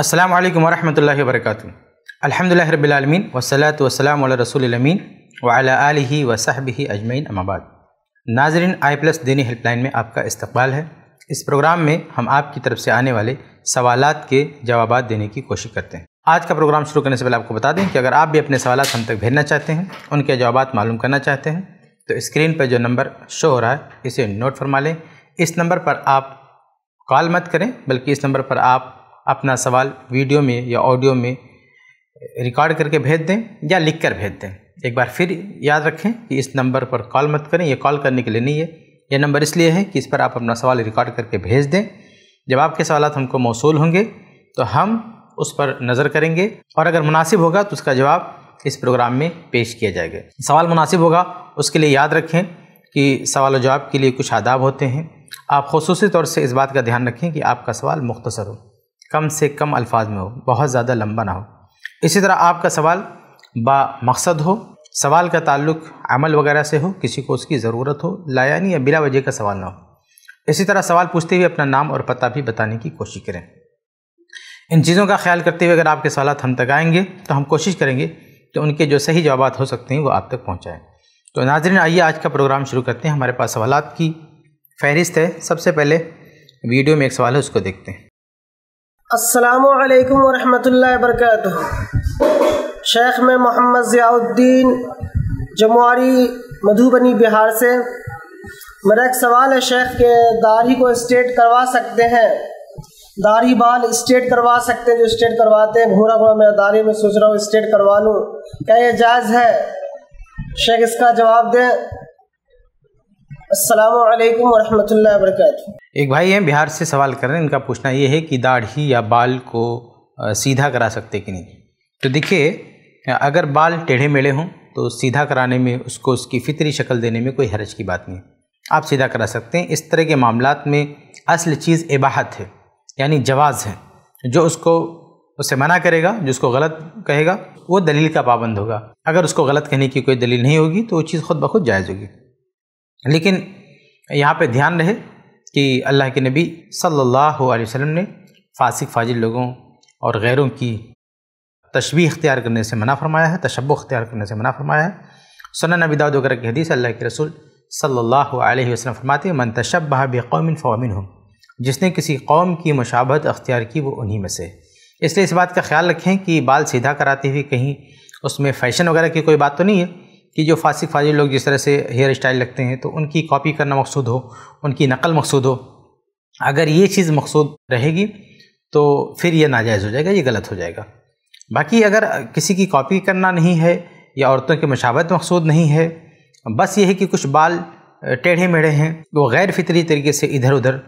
अस्सलाम वालेकुम वरहमतुल्लाहि वबरकातुहू अल्हम्दुलिल्लाहि रब्बिल आलमीन वस्सलातु वस्सलामु अला रसूलिल अमीन व अला आलिहि व सहबिहि अजमैन अमाबाद नाजरीन आई प्लस दीनी हेल्पलाइन में आपका इस्तकबाल है इस प्रोग्राम में हम आपकी तरफ से आने वाले सवाल के जवाब देने की कोशिश करते हैं आज का प्रोग्राम शुरू करने से पहले आपको बता दें कि अगर आप भी अपने सवाल हम तक भेजना चाहते हैं उनके जवाब मालूम करना चाहते हैं तो स्क्रीन पर जो नंबर शो हो रहा है इसे नोट फरमा लें इस नंबर पर आप कॉल मत करें बल्कि इस नंबर पर आप अपना सवाल वीडियो में या ऑडियो में रिकॉर्ड करके भेज दें या लिख कर भेज दें एक बार फिर याद रखें कि इस नंबर पर कॉल मत करें यह कॉल करने के लिए नहीं है यह नंबर इसलिए है कि इस पर आप अपना सवाल रिकॉर्ड करके भेज दें जब आपके सवाल हमको मौसू होंगे तो हम उस पर नज़र करेंगे और अगर मुनासिब होगा तो उसका जवाब इस प्रोग्राम में पेश किया जाएगा सवाल मुनासिब होगा उसके लिए याद रखें कि सवाल जवाब के लिए कुछ आदाब होते हैं आप खसूस तौर से इस बात का ध्यान रखें कि आपका सवाल मुख्तसर हो कम से कम अल्फाज में हो बहुत ज़्यादा लंबा ना हो इसी तरह आपका सवाल बा मकसद हो सवाल का ताल्लुक अमल वगैरह से हो किसी को उसकी ज़रूरत हो लायानी या बिला वजह का सवाल ना हो इसी तरह सवाल पूछते हुए अपना नाम और पता भी बताने की कोशिश करें इन चीज़ों का ख्याल करते हुए अगर आपके सवाल हम तक आएंगे तो हम कोशिश करेंगे कि उनके जो सही जवाब हो सकते हैं वो आप तक पहुँचाएँ तो नाजरन आइए आज का प्रोग्राम शुरू करते हैं हमारे पास सवाल की फहरिस्त है सबसे पहले वीडियो में एक सवाल है उसको देखते हैं असलकम वरहमल वर्क शेख में मोहम्मद ज़ियाउद्दीन जमुआरी मधुबनी बिहार से मेरा एक सवाल है शेख के दाढ़ी को स्ट्रेट करवा सकते हैं दाढ़ी बाल स्ट्रेट करवा सकते हैं जो स्ट्रेट करवाते हैं घोरा घोरा मैं दाढ़ी में सोच रहा हूँ स्ट्रेट करवा लूँ क्या ये जायज़ है शेख इसका जवाब दें एक भाई हैं बिहार से सवाल कर रहे हैं इनका पूछना ये है कि दाढ़ी या बाल को सीधा करा सकते कि नहीं तो देखिए अगर बाल टेढ़े मेढ़े हों तो सीधा कराने में उसको उसकी फितरी शक्ल देने में कोई हरज की बात नहीं आप सीधा करा सकते हैं इस तरह के मामला में असल चीज़ इबाहत है यानी जवाज़ है जो उसको उससे मना करेगा जो उसको गलत कहेगा वो दलील का पाबंद होगा अगर उसको गलत कहने की कोई दलील नहीं होगी तो वो चीज़ खुद ब खुद जायज़ होगी लेकिन यहाँ पे ध्यान रहे कि अल्लाह के नबी सल्लल्लाहु अलैहि वसल्लम ने फासिक फाजिल लोगों और गैरों की तशबी अख्तियार करने से मना फरमाया है तशब अख्तियार करने से मना फरमाया है सुन नबी दाऊद वगैरह की हदीस अल्लाह के रसूल सल्लल्लाहु अलैहि वसल्लम फरमाते हैं मन तशबह बेकौमिन फ़ामिन हम जिसने किसी कौम की मुशाबत अख्तियार की वो उन्हीं में से इसलिए इस बात का ख्याल रखें कि बाल सीधा कराते हुए कहीं उसमें फ़ैशन वगैरह की कोई बात तो नहीं है कि जो फासिक फाजिल लोग जिस तरह से हेयर स्टाइल लगते हैं तो उनकी कॉपी करना मकसूद हो उनकी नकल मकसूद हो अगर ये चीज़ मकसूद रहेगी तो फिर यह नाजायज़ हो जाएगा ये गलत हो जाएगा बाकी अगर किसी की कॉपी करना नहीं है या औरतों की मशावत मकसूद नहीं है बस ये है कि कुछ बाल टेढ़े मेढ़े हैं वो गैर फितरी तरीके से इधर उधर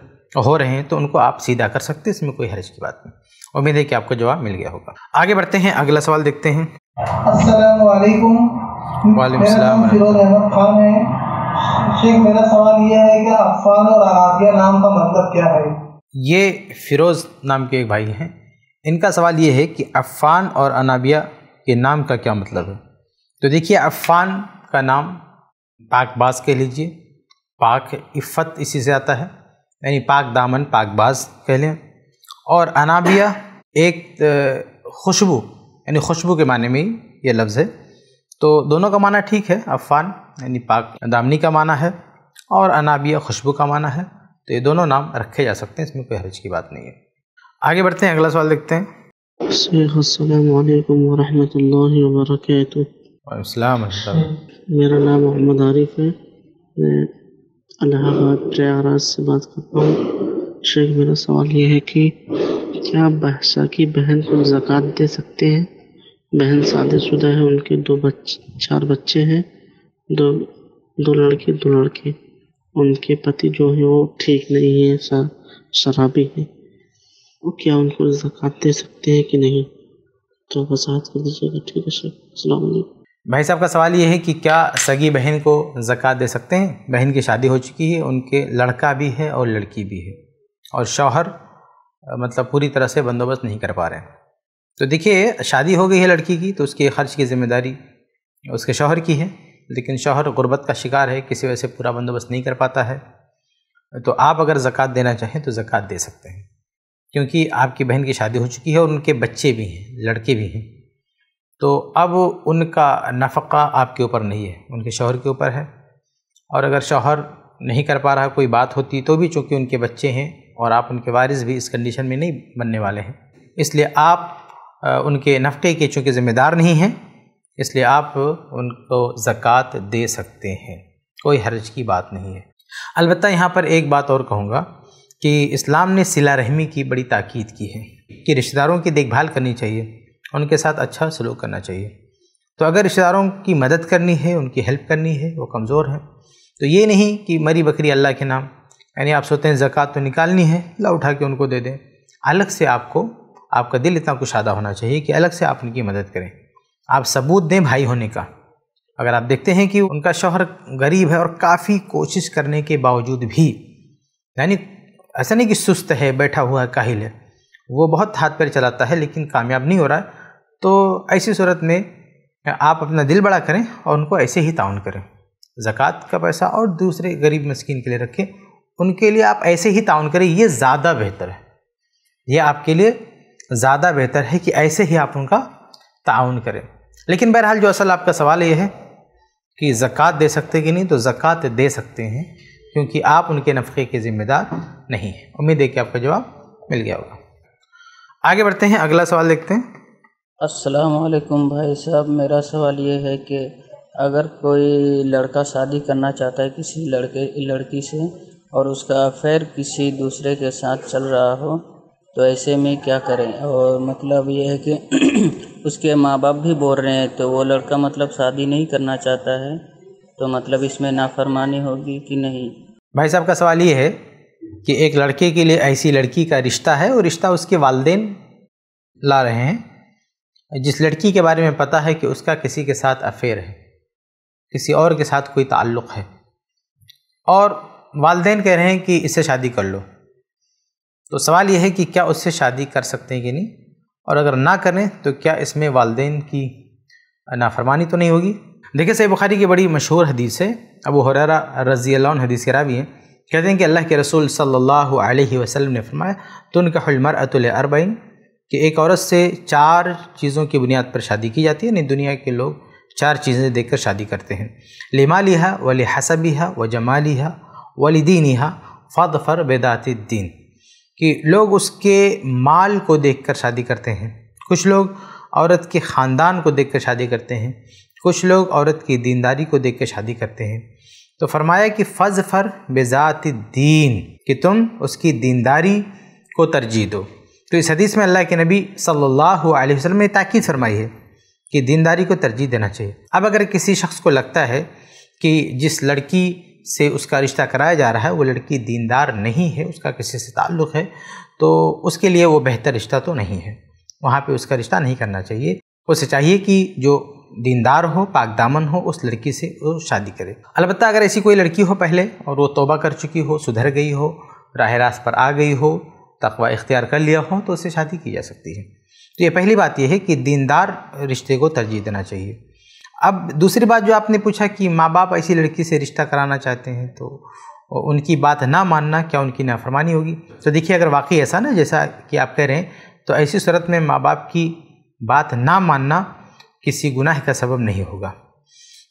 हो रहे हैं तो उनको आप सीधा कर सकते हैं इसमें कोई हर्ज की बात नहीं उम्मीद है कि आपको जवाब मिल गया होगा आगे बढ़ते हैं अगला सवाल देखते हैं असलकुम वालेकुम सलाम अहमद मेरा सवाल ये है कि और अराबिया नाम का मतलब क्या है ये फिरोज़ नाम के एक भाई हैं इनका सवाल ये है कि अफ़ान और अनाबिया के नाम का क्या मतलब है तो देखिए अफ़ान का नाम पाकबाज कह लीजिए पाक इफ़त इसी से आता है यानी पाक दामन पाकबाज कह लें और अनाबिया एक खुशबू यानी खुशबू के माने में ही ये लफ्ज़ है तो दोनों का माना ठीक है अफान यानी पाक दामनी का माना है और अनाबिया खुशबू का माना है तो ये दोनों नाम रखे जा सकते हैं इसमें कोई हर्ज की बात नहीं है आगे बढ़ते हैं अगला सवाल देखते हैं मेरा नाम मोहम्मद आरिफ है मैं अलाहाबाद प्रयागराज से बात करता हूँ शेख मेरा सवाल ये है कि क्या बहसा की बहन को जक़ात दे सकते हैं बहन शादीशुदा है उनके दो बच्चे चार बच्चे हैं दो दो लड़के दो लड़के उनके पति जो है वो ठीक नहीं है सर शराबी है वो क्या उनको जक़ात दे सकते हैं कि नहीं तो वजात कर दीजिएगा ठीक है सर असल भाई साहब का सवाल ये है कि क्या सगी बहन को ज़क़ात दे सकते हैं बहन की शादी हो चुकी है उनके लड़का भी है और लड़की भी है और शौहर मतलब पूरी तरह से बंदोबस्त नहीं कर पा रहे हैं तो देखिए शादी हो गई है लड़की की तो उसके खर्च की जिम्मेदारी उसके शोहर की है लेकिन शोहर गुर्बत का शिकार है किसी वजह से पूरा बंदोबस्त नहीं कर पाता है तो आप अगर ज़क़़त देना चाहें तो ज़क़़त दे सकते हैं क्योंकि आपकी बहन की शादी हो चुकी है और उनके बच्चे भी हैं लड़के भी हैं तो अब उनका नफ़ा आपके ऊपर नहीं है उनके शोहर के ऊपर है और अगर शोहर नहीं कर पा रहा कोई बात होती तो भी चूँकि उनके बच्चे हैं और आप उनके वारिस भी इस कंडीशन में नहीं बनने वाले हैं इसलिए आप उनके नफ़े के चूँकि ज़िम्मेदार नहीं हैं इसलिए आप उनको ज़क़़त दे सकते हैं कोई हर्ज की बात नहीं है अलबत्त यहाँ पर एक बात और कहूँगा कि इस्लाम ने सिला रहमी की बड़ी ताक़द की है कि रिश्तेदारों की देखभाल करनी चाहिए उनके साथ अच्छा सलूक करना चाहिए तो अगर रिश्तेदारों की मदद करनी है उनकी हेल्प करनी है वो कमज़ोर हैं तो ये नहीं कि मरी बकरी अल्लाह के नाम यानी आप सोचते हैं ज़क़़त तो निकालनी है ला उठा के उनको दे दें अलग से आपको आपका दिल इतना कुशादा होना चाहिए कि अलग से आप उनकी मदद करें आप सबूत दें भाई होने का अगर आप देखते हैं कि उनका शौहर गरीब है और काफ़ी कोशिश करने के बावजूद भी यानी ऐसा नहीं कि सुस्त है बैठा हुआ है काहिल है वो बहुत हाथ पैर चलाता है लेकिन कामयाब नहीं हो रहा है तो ऐसी सूरत में आप अपना दिल बड़ा करें और उनको ऐसे ही ताउन करें ज़क़़त का पैसा और दूसरे गरीब मस्किन के लिए रखें उनके लिए आप ऐसे ही ताउन करें ये ज़्यादा बेहतर है ये आपके लिए ज़्यादा बेहतर है कि ऐसे ही आप उनका ताउन करें लेकिन बहरहाल जो असल आपका सवाल ये है कि ज़क़़त दे सकते कि नहीं तो ज़क़़त दे सकते हैं क्योंकि आप उनके नफ़े के ज़िम्मेदार नहीं हैं उम्मीद है कि आपका जवाब मिल गया होगा आगे बढ़ते हैं अगला सवाल देखते हैं वालेकुम भाई साहब मेरा सवाल ये है कि अगर कोई लड़का शादी करना चाहता है किसी लड़के लड़की से और उसका अफेयर किसी दूसरे के साथ चल रहा हो तो ऐसे में क्या करें और मतलब ये है कि उसके माँ बाप भी बोल रहे हैं तो वो लड़का मतलब शादी नहीं करना चाहता है तो मतलब इसमें नाफरमानी होगी कि नहीं भाई साहब का सवाल ये है कि एक लड़के के लिए ऐसी लड़की का रिश्ता है और रिश्ता उसके वालदेन ला रहे हैं जिस लड़की के बारे में पता है कि उसका किसी के साथ अफेयर है किसी और के साथ कोई ताल्लुक़ है और वालदेन कह रहे हैं कि इससे शादी कर लो तो सवाल यह है कि क्या उससे शादी कर सकते हैं कि नहीं और अगर ना करें तो क्या इसमें वालदे की नाफरमानी तो नहीं होगी देखिए सही बुखारी की बड़ी मशहूर हदीस है अबू हुररा रज़ी अल्लाह हदीस रावी हैं कहते हैं कि अल्लाह के रसूल सल्लल्लाहु अलैहि वसल्लम ने फरमाया हलमर अतुल अरबईन कि एक औरत से चार चीज़ों की बुनियाद पर शादी की जाती है नहीं दुनिया के लोग चार चीज़ें देखकर शादी करते हैं लिमालिहा लिहा वली हसबी हा व जमा वली दीनी हा फर बेदात दीन कि लोग उसके माल को देखकर शादी करते हैं कुछ लोग औरत के ख़ानदान को देखकर शादी करते हैं कुछ लोग औरत की दीनदारी को देख कर शादी करते हैं तो फरमाया कि फ़र बेज़ात दीन कि तुम उसकी दीनदारी को तरजीह दो तो इस हदीस में अल्लाह के नबी सल्लल्लाहु अलैहि वसल्लम ने ताकीद फरमाई है कि दीनदारी को तरजीह देना चाहिए अब अगर किसी शख्स को लगता है कि जिस लड़की से उसका रिश्ता कराया जा रहा है वो लड़की दीनदार नहीं है उसका किसी से ताल्लुक़ है तो उसके लिए वो बेहतर रिश्ता तो नहीं है वहाँ पे उसका रिश्ता नहीं करना चाहिए उसे चाहिए कि जो दीनदार हो दामन हो उस लड़की से वो शादी करे अलबत्त अगर ऐसी कोई लड़की हो पहले और वो तोबा कर चुकी हो सुधर गई हो राह रास्त पर आ गई हो तकवा इख्तियार कर लिया हो तो उससे शादी की जा सकती है तो ये पहली बात यह है कि दीनदार रिश्ते को तरजीह देना चाहिए अब दूसरी बात जो आपने पूछा कि माँ बाप ऐसी लड़की से रिश्ता कराना चाहते हैं तो उनकी बात ना मानना क्या उनकी नाफरमानी होगी तो देखिए अगर वाकई ऐसा ना जैसा कि आप कह रहे हैं तो ऐसी सूरत में माँ बाप की बात ना मानना किसी गुनाह का सबब नहीं होगा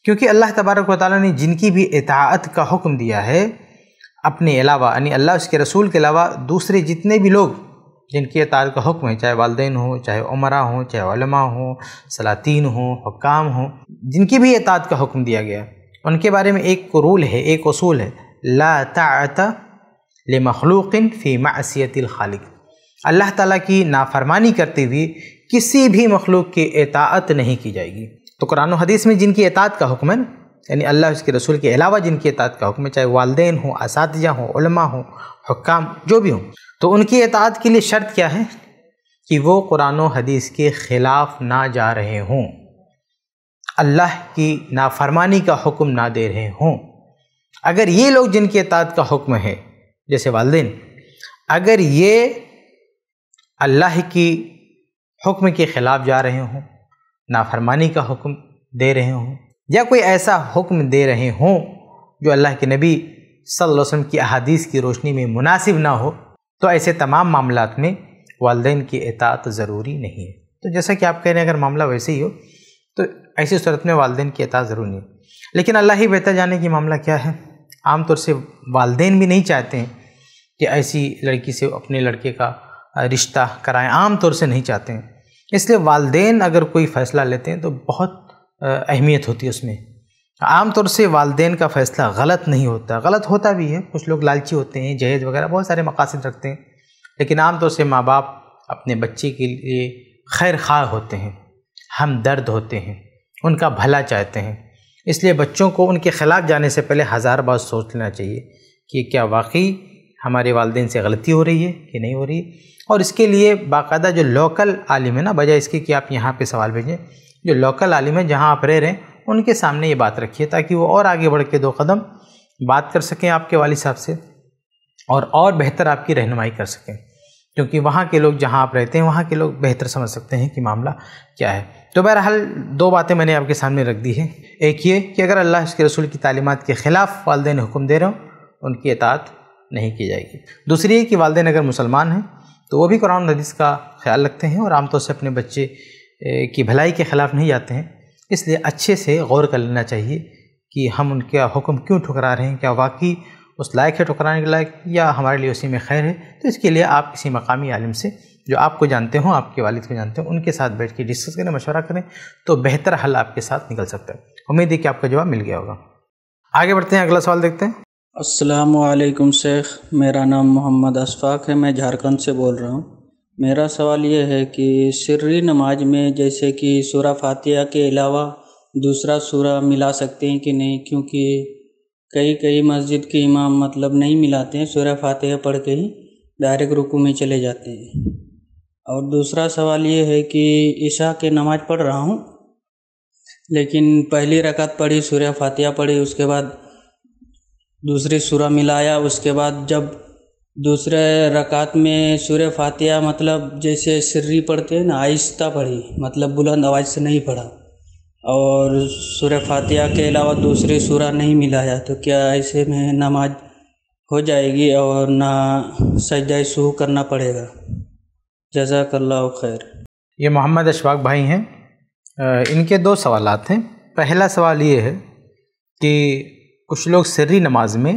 क्योंकि अल्लाह तबारक व ताली ने जिनकी भी इतात का हुक्म दिया है अपने अलावा यानी अल्लाह उसके रसूल के अलावा दूसरे जितने भी लोग जिनके तार का हुक्म है चाहे वालदे हो चाहे उमरा हो चाहे वलमा हो सलातीन हो हकाम हो जिनकी भी एतात का हुक्म दिया गया उनके बारे में एक रूल है एक असूल है ला ले मखलूकिन फ़ी मासीतिल खालिक अल्लाह ताला की नाफरमानी करते हुए किसी भी मखलूक की एतात नहीं की जाएगी तो कुरान हदीस में जिनकी एतात का हुक्म है यानी अल्लाह उसके रसूल के अलावा जिनकी एतात का हुक्म है चाहे वालदे हों इस हों काम जो भी हों तो उनकी एतात के लिए शर्त क्या है कि वो कुरान हदीस के ख़िलाफ़ ना जा रहे हों अल्लाह की नाफरमानी का हुक्म ना दे रहे हों अगर ये लोग जिनकी एतात का हुक्म है जैसे वालदेन अगर ये अल्लाह की हुक्म के ख़िलाफ़ जा रहे हों नाफरमानी का हुक्म दे रहे हों या कोई ऐसा हुक्म दे रहे हों जो अल्लाह के नबी सल्लल्लाहु की अहादीस की रोशनी में मुनासिब ना हो तो ऐसे तमाम मामला में वालदे की एतात ज़रूरी नहीं है तो जैसा कि आप कह रहे हैं अगर मामला वैसे ही हो तो ऐसी सूरत में वालदे की एतात ज़रूरी नहीं है लेकिन अल्लाह ही बेहतर जाने की मामला क्या है आमतौर से वालदे भी नहीं चाहते हैं कि ऐसी लड़की से अपने लड़के का रिश्ता कराएं आमतौर से नहीं चाहते हैं इसलिए वालदेन अगर कोई फ़ैसला लेते हैं तो बहुत अहमियत होती है उसमें आमतौर से वालदेन का फ़ैसला गलत नहीं होता गलत होता भी है कुछ लोग लालची होते हैं जहेज वगैरह बहुत सारे मकासद रखते हैं लेकिन आमतौर से माँ बाप अपने बच्चे के लिए खैर खा होते हैं हम दर्द होते हैं उनका भला चाहते हैं इसलिए बच्चों को उनके ख़िलाफ़ जाने से पहले हज़ार बार सोच लेना चाहिए कि क्या वाकई हमारे वालदेन से गलती हो रही है कि नहीं हो रही है और इसके लिए बाकायदा जो लोकल आलिम है ना बजाय इसके कि आप यहाँ पे सवाल भेजें जो लोकल आलिम है जहाँ आप रह रहे हैं उनके सामने ये बात रखिए ताकि वो और आगे बढ़ के दो कदम बात कर सकें आपके वाली साहब से और और बेहतर आपकी रहनुमाई कर सकें क्योंकि वहाँ के लोग जहाँ आप रहते हैं वहाँ के लोग बेहतर समझ सकते हैं कि मामला क्या है तो बहरहाल दो बातें मैंने आपके सामने रख दी है एक ये कि अगर अल्लाह उसके रसूल की तालीमत के ख़िलाफ़ वालदे हुक्म दे रहे हो उनकी अतात नहीं की जाएगी दूसरी ये कि वालदे अगर मुसलमान हैं तो वो भी कुरान हदीस का ख्याल रखते हैं और आमतौर से अपने बच्चे की भलाई के ख़िलाफ़ नहीं जाते हैं इसलिए अच्छे से गौर कर लेना चाहिए कि हम उनका हुक्म क्यों ठुकरा रहे हैं क्या वाकई उस लायक है ठुकराने के लायक या हमारे लिए उसी में खैर है तो इसके लिए आप किसी मकामी आलिम से जो आपको जानते हों आपके वालिद को जानते हों उनके साथ बैठ के डिस्कस करें मशवरा करें तो बेहतर हल आपके साथ निकल सकता है उम्मीद है कि आपका जवाब मिल गया होगा आगे बढ़ते हैं अगला सवाल देखते हैं असलकम शेख मेरा नाम मोहम्मद अशफाक है मैं झारखंड से बोल रहा हूँ मेरा सवाल यह है कि सिर्री नमाज में जैसे कि सूरह फातिया के अलावा दूसरा शुरा मिला सकते हैं कि नहीं क्योंकि कई कई मस्जिद के इमाम मतलब नहीं मिलाते हैं सूरह फातह पढ़ के ही डायरेक्ट रुकू में चले जाते हैं और दूसरा सवाल ये है कि ईशा के नमाज पढ़ रहा हूँ लेकिन पहली रकत पढ़ी सूर्य फातिया पढ़ी उसके बाद दूसरी सूरह मिलाया उसके बाद जब दूसरे रकात में सूर्य फातिया मतलब जैसे सिर्री पढ़ते हैं ना आहिस्ता पढ़ी मतलब बुलंद आवाज़ से नहीं पढ़ा और सूर्य फातिया के अलावा दूसरे सूरा नहीं मिलाया तो क्या ऐसे में नमाज हो जाएगी और ना सजाए शुरू करना पड़ेगा जजाकल्ला खैर ये मोहम्मद अशफाक भाई हैं इनके दो सवाल हैं पहला सवाल ये है कि कुछ लोग सर्री नमाज में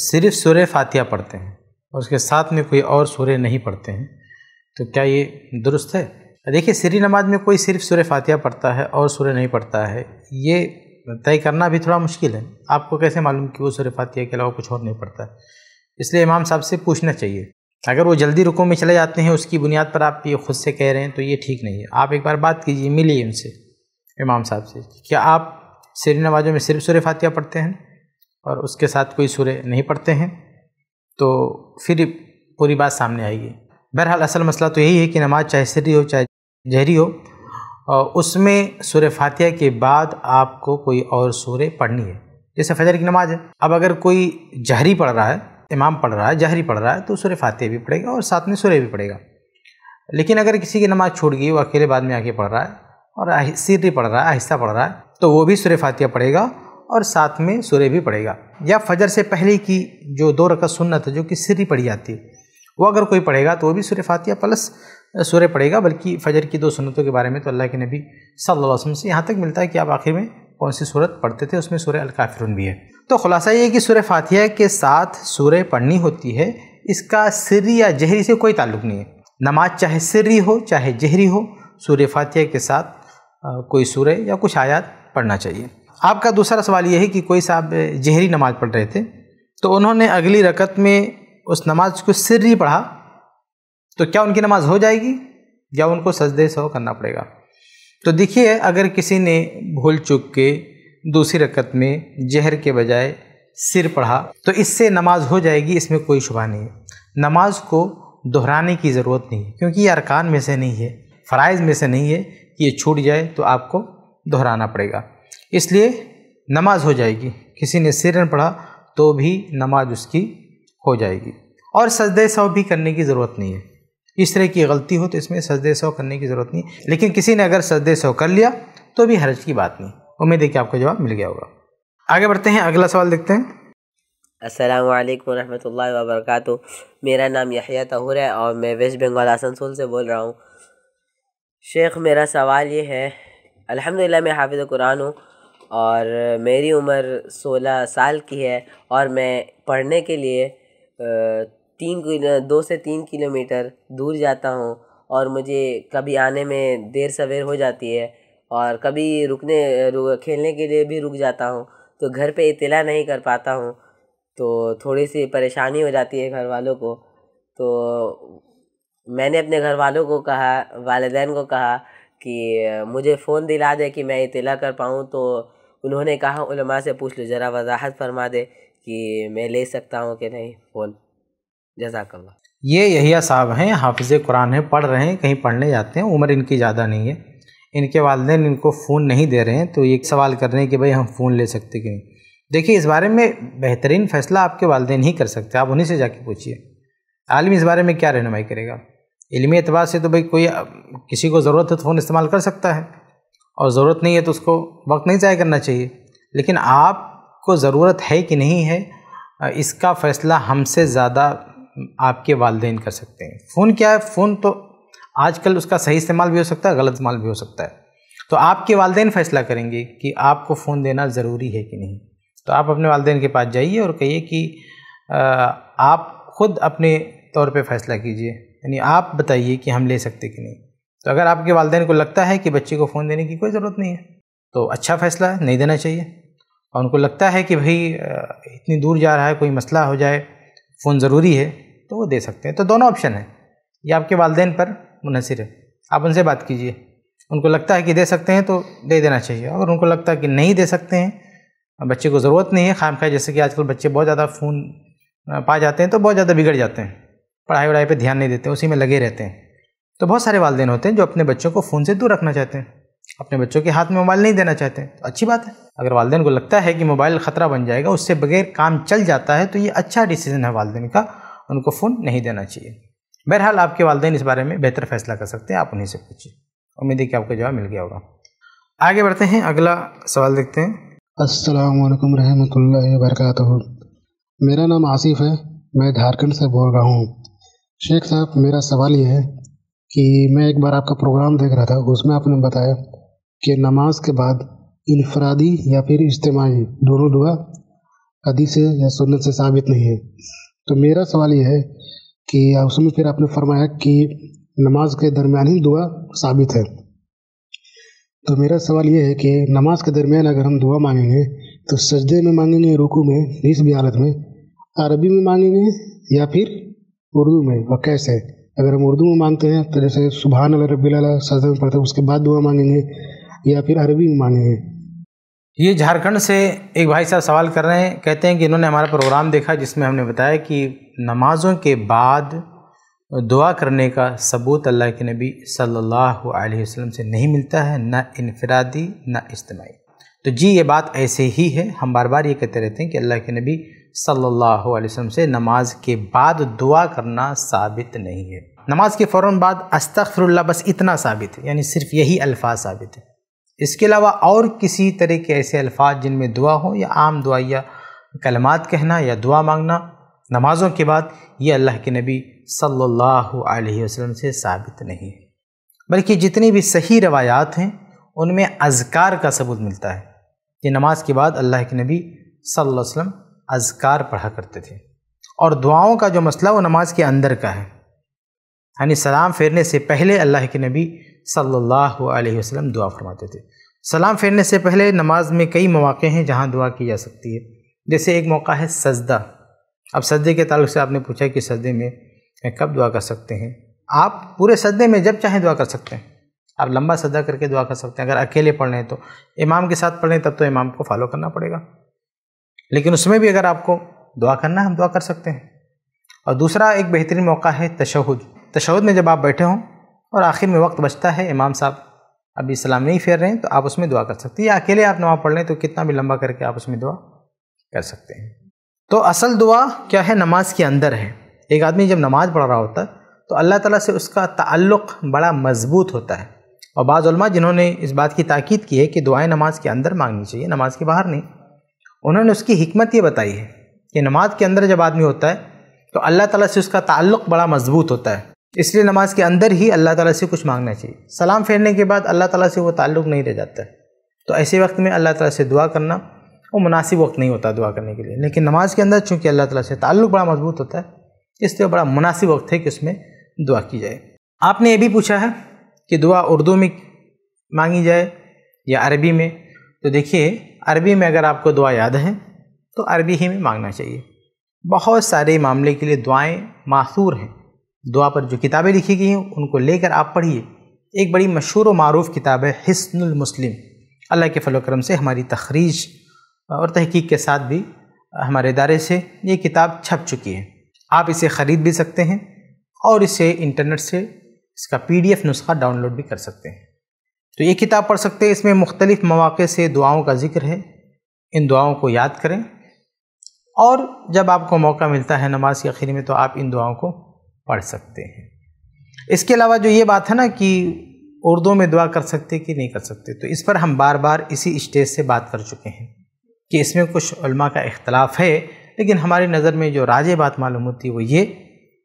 सिर्फ सूर्य फातिया पढ़ते हैं और उसके साथ में कोई और सूर्य नहीं पढ़ते हैं तो क्या ये दुरुस्त है देखिए सिरी नमाज में कोई सिर्फ सूर्य फातिया पढ़ता है और सूर्य नहीं पढ़ता है ये तय करना भी थोड़ा मुश्किल है आपको कैसे मालूम कि वो सूर्य फातिया के अलावा कुछ और नहीं पढ़ता है इसलिए इमाम साहब से पूछना चाहिए अगर वो जल्दी रुकों में चले जाते हैं उसकी बुनियाद पर आप ये खुद से कह रहे हैं तो ये ठीक नहीं है आप एक बार बात कीजिए मिलिए उनसे इमाम साहब से क्या आप सिरी नमाजों में सिर्फ सूर्य फातिया पढ़ते हैं और उसके साथ कोई सुरे नहीं पढ़ते हैं तो फिर पूरी बात सामने आएगी बहरहाल असल मसला तो यही है कि नमाज चाहे सिरी हो चाहे जहरी हो और उसमें सुर फातिया के बाद आपको कोई और सूर्य पढ़नी है जैसे फजर की नमाज है अब अगर कोई जहरी पढ़ रहा है इमाम पढ़ रहा है जहरी पढ़ रहा है तो सुर फातह भी पढ़ेगा और साथ में सूर्य भी पढ़ेगा लेकिन अगर किसी की नमाज छूट गई वो अकेले बाद में आके पढ़ रहा है और सीधी पढ़ रहा है आहिस्ता पढ़ रहा है तो वो भी सुर फातिया पढ़ेगा और साथ में सूर्य भी पड़ेगा या फजर से पहले की जो दो रकत सुन्नत है जो कि सिर्री पड़ी जाती है वो अगर कोई पढ़ेगा तो वो भी सूर्य फातिया प्लस सूर्य पड़ेगा बल्कि फजर की दो सुन्नतों के बारे में तो अल्लाह के नबी सल्लल्लाहु अलैहि वसल्लम से यहाँ तक मिलता है कि आप आखिर में कौन सी सूरत पढ़ते थे उसमें सूर्य अलकाफरन भी है तो खुलासा ये कि सूर्य फातिया के साथ सूर्य पढ़नी होती है इसका सिर्री या जहरी से कोई ताल्लुक नहीं है नमाज चाहे सिर्री हो चाहे जहरी हो सूर्य फातिया के साथ कोई सूर्य या कुछ आयात पढ़ना चाहिए आपका दूसरा सवाल यह है कि कोई साहब जहरी नमाज़ पढ़ रहे थे तो उन्होंने अगली रकत में उस नमाज को सिर्री पढ़ा तो क्या उनकी नमाज हो जाएगी या उनको सजदे सौ करना पड़ेगा तो देखिए अगर किसी ने भूल चुक के दूसरी रकत में जहर के बजाय सिर पढ़ा तो इससे नमाज हो जाएगी इसमें कोई शुबा नहीं है नमाज को दोहराने की ज़रूरत नहीं है क्योंकि ये अरकान में से नहीं है फ़रज़ में से नहीं है कि ये छूट जाए तो आपको दोहराना पड़ेगा इसलिए नमाज हो जाएगी किसी ने सिरन पढ़ा तो भी नमाज उसकी हो जाएगी और सजदे सौ भी करने की ज़रूरत नहीं है इस तरह की गलती हो तो इसमें सजदे सौ करने की ज़रूरत नहीं लेकिन किसी ने अगर सजदे सौ कर लिया तो भी हर्ज की बात नहीं उम्मीद है कि आपको जवाब मिल गया होगा आगे बढ़ते हैं अगला सवाल देखते हैं अस्सलाम वालेकुम रहमतुल्लाहि व मेरा नाम यहिया तहूर है और मैं वेस्ट बंगाल आसनसोल से बोल रहा हूँ शेख मेरा सवाल ये है अल्हम्दुलिल्लाह मैं हाफिज़ कुरान हूँ और मेरी उम्र सोलह साल की है और मैं पढ़ने के लिए तीन दो से तीन किलोमीटर दूर जाता हूँ और मुझे कभी आने में देर सवेर हो जाती है और कभी रुकने रुक, खेलने के लिए भी रुक जाता हूँ तो घर पे इतला नहीं कर पाता हूँ तो थोड़ी सी परेशानी हो जाती है घर वालों को तो मैंने अपने घर वालों को कहा वालदेन को कहा कि मुझे फ़ोन दिला दे कि मैं इतला कर पाऊँ तो उन्होंने कहा उलमा से पूछ लो ज़रा वजाहत फरमा दे कि मैं ले सकता हूँ कि नहीं फ़ोन जजाकल्ला ये यहिया साहब हैं हाफिज़ कुरान हैं पढ़ रहे हैं कहीं पढ़ने जाते हैं उम्र इनकी ज़्यादा नहीं है इनके वालदे इनको फ़ोन नहीं दे रहे हैं तो ये सवाल कर रहे हैं कि भाई हम फ़ोन ले सकते कि नहीं देखिए इस बारे में बेहतरीन फ़ैसला आपके वालदे ही कर सकते आप उन्हीं से जाके पूछिए आलम इस बारे में क्या रहनमाई करेगा इलमी एतबार से तो भाई कोई किसी को ज़रूरत है तो फ़ोन इस्तेमाल कर सकता है और ज़रूरत नहीं है तो उसको वक्त नहीं ज़ाय करना चाहिए लेकिन आपको ज़रूरत है कि नहीं है इसका फ़ैसला हमसे ज़्यादा आपके वालदेन कर सकते हैं फ़ोन क्या है फ़ोन तो आजकल उसका सही इस्तेमाल भी हो सकता है गलत इस्तेमाल भी हो सकता है तो आपके वालदेन फ़ैसला करेंगे कि आपको फ़ोन देना ज़रूरी है कि नहीं तो आप अपने वालदेन के पास जाइए और कहिए कि आप ख़ुद अपने तौर पे फ़ैसला कीजिए यानी आप बताइए कि हम ले सकते कि नहीं तो अगर आपके वालदेन को लगता है कि बच्चे को फ़ोन देने की कोई ज़रूरत नहीं है तो अच्छा फैसला है नहीं देना चाहिए और उनको लगता है कि भाई इतनी दूर जा रहा है कोई मसला हो जाए फ़ोन ज़रूरी है तो वो दे सकते हैं तो दोनों ऑप्शन हैं ये आपके वालदेन पर मुनसर है आप उनसे बात कीजिए उनको लगता है कि दे सकते हैं तो दे देना चाहिए अगर उनको लगता है कि नहीं दे सकते हैं बच्चे को ज़रूरत नहीं है खाम खाए जैसे कि आजकल बच्चे बहुत ज़्यादा फ़ोन पा जाते हैं तो बहुत ज़्यादा बिगड़ जाते हैं पढ़ाई वढ़ाई पर ध्यान नहीं देते उसी में लगे रहते हैं तो बहुत सारे वालदेन होते हैं जो अपने बच्चों को फ़ोन से दूर रखना चाहते हैं अपने बच्चों के हाथ में मोबाइल नहीं देना चाहते तो अच्छी बात है अगर वालदेन को लगता है कि मोबाइल ख़तरा बन जाएगा उससे बगैर काम चल जाता है तो ये अच्छा डिसीज़न है वालदेन का उनको फ़ोन नहीं देना चाहिए बहरहाल आपके वालदेन इस बारे में बेहतर फैसला कर सकते हैं आप उन्हीं से पूछिए उम्मीद है कि आपका जवाब मिल गया होगा आगे बढ़ते हैं अगला सवाल देखते हैं असल रहमतुल्लाहि मेरा नाम आसिफ है मैं झारखंड से बोल रहा हूँ शेख साहब मेरा सवाल ये है कि मैं एक बार आपका प्रोग्राम देख रहा था उसमें आपने बताया कि नमाज के बाद इनफरादी या फिर इज्तमाही दोनों दुआ अदी से या सुनत से साबित नहीं है तो मेरा सवाल यह है कि उसमें फिर आपने फरमाया कि नमाज के दरमियान ही दुआ साबित है तो मेरा सवाल यह है कि नमाज के दरमियान अगर हम दुआ मांगेंगे तो सजदे में मांगेंगे रुकू में नीस भी हालत में अरबी में मांगेंगे या फिर उर्दू में व कैसे अगर हम उर्दू में मांगते हैं तो जैसे सुबहान अल रबी सजन पढ़ते हैं उसके बाद दुआ मांगेंगे या फिर अरबी में मांगेंगे ये झारखंड से एक भाई साहब सवाल कर रहे हैं कहते हैं कि इन्होंने हमारा प्रोग्राम देखा जिसमें हमने बताया कि नमाजों के बाद दुआ करने का सबूत अल्लाह के नबी सल्लल्लाहु अलैहि वसल्लम से नहीं मिलता है ना इनफरादी ना इज्तमाही तो जी ये बात ऐसे ही है हम बार बार ये कहते रहते हैं कि अल्लाह के नबी सल्लल्लाहु अलैहि वसल्लम से नमाज के बाद दुआ करना साबित नहीं है नमाज के फ़ौर बाद अस्तफ़रल्ला बस इतना साबित है यानी सिर्फ यही अल्फाज साबित है इसके अलावा और किसी तरह के ऐसे अल्फाज जिनमें दुआ हो या आम दुआ या कलमात कहना या दुआ मांगना नमाजों के बाद ये अल्लाह के नबी सल्लल्लाहु अलैहि वसल्लम से साबित नहीं है बल्कि जितनी भी सही रवायात हैं उनमें अजकार का सबूत मिलता है कि नमाज के बाद अल्लाह के नबी सल्लल्लाहु अलैहि वसल्लम अजकार पढ़ा करते थे और दुआओं का जो मसला वो नमाज के अंदर का है यानी सलाम फेरने से पहले अल्लाह के नबी सल्लल्लाहु अलैहि वसल्लम दुआ फरमाते थे सलाम फेरने से पहले नमाज में कई मौक़े हैं जहाँ दुआ की जा सकती है जैसे एक मौका है सजदा अब सजदे के ताल्लुक से आपने पूछा कि सजदे में कब दुआ कर सकते हैं आप पूरे सजदे में जब चाहें दुआ कर सकते हैं आप लंबा सजदा करके दुआ कर सकते हैं अगर अकेले पढ़ रहे हैं तो इमाम के साथ पढ़ रहे हैं तब तो इमाम को फॉलो करना पड़ेगा लेकिन उसमें भी अगर आपको दुआ करना है हम दुआ कर सकते हैं और दूसरा एक बेहतरीन मौका है तशहद तशहद में जब आप बैठे हों और आखिर में वक्त बचता है इमाम साहब अभी सलाम नहीं फेर रहे हैं तो आप उसमें दुआ कर सकते हैं या अकेले आप नमाज पढ़ लें तो कितना भी लंबा करके आप उसमें दुआ कर सकते हैं तो असल दुआ क्या है नमाज के अंदर है एक आदमी जब नमाज पढ़ रहा होता है तो अल्लाह ताला से उसका ताल्लुक़ बड़ा मजबूत होता है और बाज़ जिन्होंने इस बात की ताकीद की है कि दुआएं नमाज के अंदर मांगनी चाहिए नमाज के बाहर नहीं उन्होंने उसकी हमत ये बताई है कि नमाज के अंदर जब आदमी होता है तो अल्लाह ताला से उसका ताल्लुक बड़ा मजबूत होता है इसलिए नमाज के अंदर ही अल्लाह ताला से कुछ मांगना चाहिए सलाम फेरने के बाद अल्लाह ताला से वो ताल्लुक नहीं रह जाता है तो ऐसे वक्त में अल्लाह ताला से दुआ करना वो मुनासिब वक्त नहीं होता दुआ करने के लिए लेकिन नमाज के अंदर चूँकि अल्लाह तला से ताल्लुक बड़ा मजबूत होता है इसलिए बड़ा मुनासिब वक्त है कि उसमें दुआ की जाए आपने ये भी पूछा है कि दुआ उर्दू में मांगी जाए या अरबी में तो देखिए अरबी में अगर आपको दुआ याद है तो अरबी ही में मांगना चाहिए बहुत सारे मामले के लिए दुआएं मासूर हैं दुआ पर जो किताबें लिखी गई हैं उनको लेकर आप पढ़िए एक बड़ी मशहूर व मरूफ किताब है हसनुल मुस्लिम अल्लाह के फल करम से हमारी तखरीज और तहकीक के साथ भी हमारे इदारे से ये किताब छप चुकी है आप इसे ख़रीद भी सकते हैं और इसे इंटरनेट से इसका पीडीएफ नुस्खा डाउनलोड भी कर सकते हैं तो ये किताब पढ़ सकते हैं इसमें मुख्तलिफ़ मौाक़े से दुआओं का ज़िक्र है इन दुआओं को याद करें और जब आपको मौका मिलता है नमाज के आखिर में तो आप इन दुआओं को पढ़ सकते हैं इसके अलावा जो ये बात है ना कि उर्दू में दुआ कर सकते कि नहीं कर सकते तो इस पर हम बार बार इसी स्टेज से बात कर चुके हैं कि इसमें कुछ उलमा का इख्तलाफ है लेकिन हमारी नज़र में जो राज बात मालूम होती है वो ये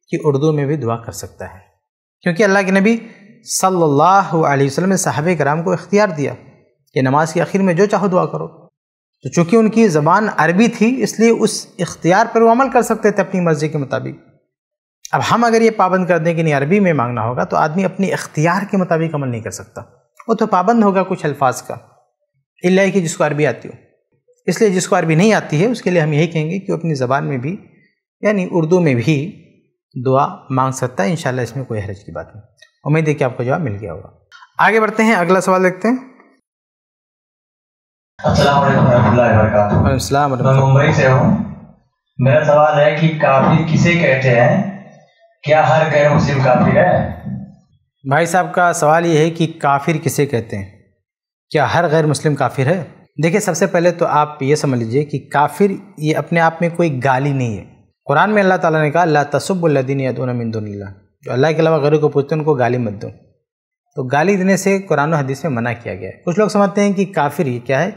कि उर्दू में भी दुआ कर सकता है क्योंकि अल्लाह के नबी सल्लल्लाहु अलैहि वसल्लम ने साहब कराम को इख्तियार दिया कि नमाज के आखिर में जो चाहो दुआ करो तो चूँकि उनकी ज़बान अरबी थी इसलिए उस इख्तियार पर वो अमल कर सकते थे अपनी मर्ज़ी के मुताबिक अब हम अगर ये पाबंद कर दें कि नहीं अरबी में मांगना होगा तो आदमी अपने इख्तियार के मुताबिक अमल नहीं कर सकता वो तो पाबंद होगा कुछ अल्फाज का इल्ला कि जिसको अरबी आती हो इसलिए जिसको अरबी नहीं आती है उसके लिए हम यही कहेंगे कि अपनी ज़बान में भी यानी उर्दू में भी दुआ मांग सकता है इन इसमें कोई हरज की बात नहीं उम्मीद है कि आपको जवाब मिल गया होगा आगे बढ़ते हैं अगला सवाल देखते हैं मैं मुंबई से हूँ मेरा सवाल है कि काफिर किसे कहते हैं क्या हर गैर मुस्लिम काफिर है भाई साहब का सवाल ये है कि काफिर किसे कहते हैं क्या हर गैर मुस्लिम काफिर है देखिए सबसे पहले तो आप ये समझ लीजिए कि काफिर ये अपने आप में कोई गाली नहीं है कुरान में अल्लाह ताला ने कहा ला तसब्बुल्लदीन यदून मिंदुल्ला जो अल्लाह के अलावा गरीब को पूछते हैं उनको गाली मत दो तो गाली देने से कुरान और हदीस में मना किया गया है कुछ लोग समझते हैं कि काफिर ये क्या है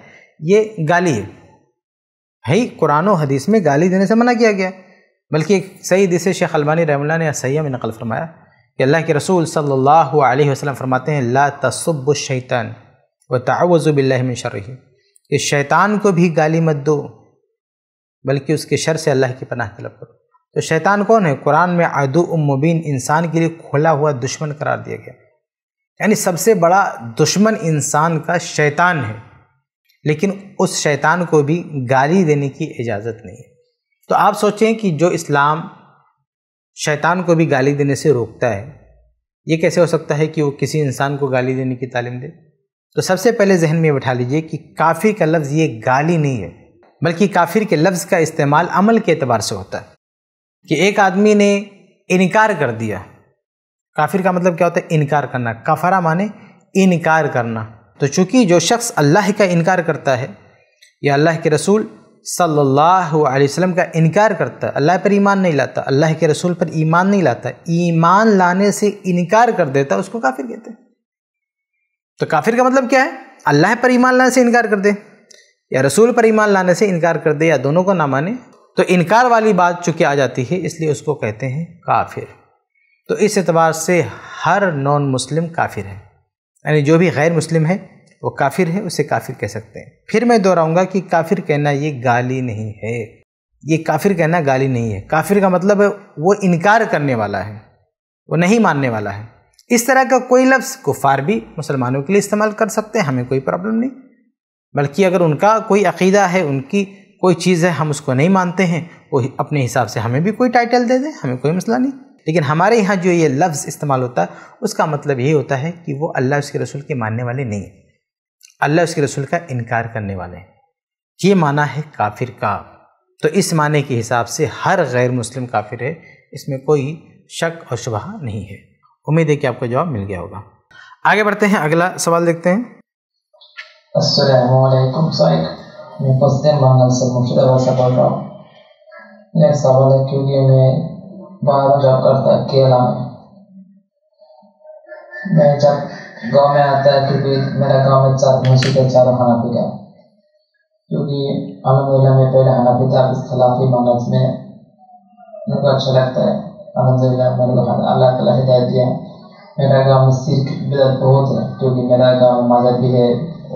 ये गाली है भाई कुरान और हदीस में गाली देने से मना किया गया बल्कि एक सही हदीस शेख अलबानी रहमल्ला ने सैम में नकल फरमाया कि अल्लाह के रसूल सल्लल्लाहु अलैहि वसल्लम फरमाते हैं ला तसब्बुशैतान व तावज़ुबिल्लिन कि शैतान को भी गाली मत दो बल्कि उसके शर से अल्लाह की पनाह तलब करो तो शैतान कौन है कुरान में अदु मुबीन इंसान के लिए खुला हुआ दुश्मन करार दिया गया यानी सबसे बड़ा दुश्मन इंसान का शैतान है लेकिन उस शैतान को भी गाली देने की इजाज़त नहीं है तो आप सोचें कि जो इस्लाम शैतान को भी गाली देने से रोकता है ये कैसे हो सकता है कि वो किसी इंसान को गाली देने की तालीम दे तो सबसे पहले जहन में बैठा लीजिए कि काफिर का लफ्ज़ ये गाली नहीं है बल्कि काफिर के लफ्ज़ का इस्तेमाल अमल के अतबार से होता है कि एक आदमी ने इनकार कर दिया काफिर का मतलब क्या होता है इनकार करना काफरा माने इनकार करना तो चूंकि जो शख्स अल्लाह का इनकार करता है या अल्लाह के रसूल सल्लल्लाहु अलैहि वसल्लम का इनकार करता है अल्लाह पर ईमान नहीं लाता अल्लाह के रसूल पर ईमान नहीं लाता ईमान लाने से इनकार कर देता उसको काफिर कहते हैं तो काफिर का मतलब क्या है अल्लाह पर ईमान लाने से इनकार कर दे या रसूल पर ईमान लाने से इनकार कर दे या दोनों को ना माने तो इनकार वाली बात चूँकि आ जाती है इसलिए उसको कहते हैं काफिर तो इस एतबार से हर नॉन मुस्लिम काफिर है यानी जो भी गैर मुस्लिम है वो काफिर है उसे काफिर कह सकते हैं फिर मैं दोहराऊंगा कि काफिर कहना ये गाली नहीं है ये काफिर कहना गाली नहीं है काफिर का मतलब है वो इनकार करने वाला है वो नहीं मानने वाला है इस तरह का कोई लफ्ज़ कुफार भी मुसलमानों के लिए इस्तेमाल कर सकते हैं हमें कोई प्रॉब्लम नहीं बल्कि अगर उनका कोई अकीदा है उनकी कोई चीज़ है हम उसको नहीं मानते हैं वो अपने हिसाब से हमें भी कोई टाइटल दे दें हमें कोई मसला नहीं लेकिन हमारे यहाँ जो ये लफ्ज़ इस्तेमाल होता है उसका मतलब यही होता है कि वो अल्लाह उसके रसूल के मानने वाले नहीं हैं अल्लाह उसके रसूल का इनकार करने वाले हैं ये माना है काफिर का तो इस माने के हिसाब से हर गैर मुस्लिम काफिर है इसमें कोई शक और शुबह नहीं है उम्मीद है कि आपको जवाब मिल गया होगा आगे बढ़ते हैं अगला सवाल देखते हैं मैं Mikosden Mangal से मुख्य दवा से बोल रहा हूँ यह सवाल है क्योंकि मैं बाहर जॉब करता है केरला में मैं जब गांव में आता है क्योंकि मेरा गांव में चार मस्जिद है चारों खाना पीता क्योंकि मेला में पहले खाना पीता इस मानस में मेरे को अच्छा लगता है अलहमदिल्ला मेरे को अल्लाह तला हिदायत दिया मेरा गांव में सिर्फ बिदत बहुत है क्योंकि मेरा गांव में भी है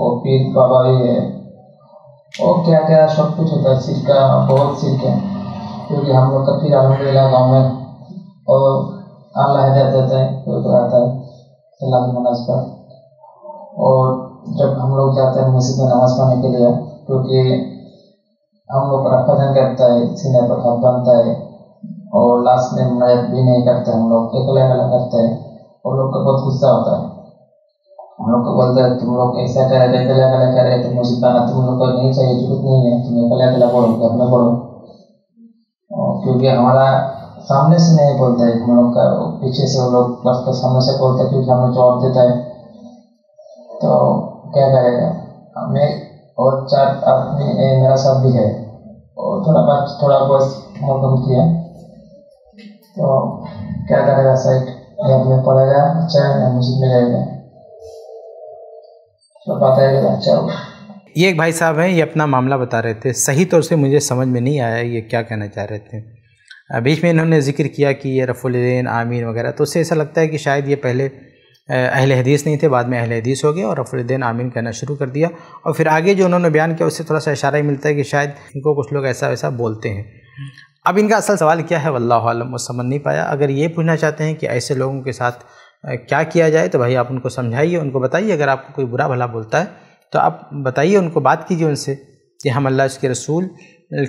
और पीर बाबा भी है और क्या क्या सब कुछ होता है सिरका बहुत सिरके है क्योंकि हम लोग का फिर अलहमदिल्ला गाँव में और आला हिदायत देते हैं कोई कोई तो आता है नमाज पर और जब हम लोग जाते हैं मस्जिद में नमाज पढ़ने के लिए क्योंकि हम लोग रफाजन करता है सीने पर हाथ बनता है और लास्ट में मैं भी नहीं करते हम लोग अलग अलग करते हैं और लोग का बहुत गुस्सा होता है हम लोग को बोलता है तुम लोग ऐसा कर रहे गलत गलत कर रहे तुम लोग सिखाना तुम लोग को नहीं चाहिए जरूरत नहीं है तुम लोग गलत गला पढ़ो अपना बोलो क्योंकि हमारा सामने से नहीं बोलता है हम लोग का पीछे से वो लोग बस का सामने से बोलता है क्योंकि हमें जवाब देता है तो क्या करेगा हमें और चार आदमी मेरा साथ भी है और थोड़ा बात थोड़ा बहुत कम किया तो क्या करेगा साइट हमें पढ़ेगा अच्छा है म्यूजिक में जाएगा अच्छा ये एक भाई साहब हैं ये अपना मामला बता रहे थे सही तौर से मुझे समझ में नहीं आया ये क्या कहना चाह रहे थे बीच में इन्होंने जिक्र किया कि ये रफ़ुलदैन आमीन वगैरह तो उससे ऐसा लगता है कि शायद ये पहले अहल हदीस नहीं थे बाद में अहल हदीस हो गए और रफ़ुलदैन आमीन कहना शुरू कर दिया और फिर आगे जो उन्होंने बयान किया उससे थोड़ा सा इशारा ही मिलता है कि शायद इनको कुछ लोग ऐसा वैसा बोलते हैं अब इनका असल सवाल क्या है वल्लम वो समझ नहीं पाया अगर ये पूछना चाहते हैं कि ऐसे लोगों के साथ क्या किया जाए तो भाई आप उनको समझाइए उनको बताइए अगर आपको कोई बुरा भला बोलता है तो आप बताइए उनको बात कीजिए उनसे कि हम अल्लाह उसके रसूल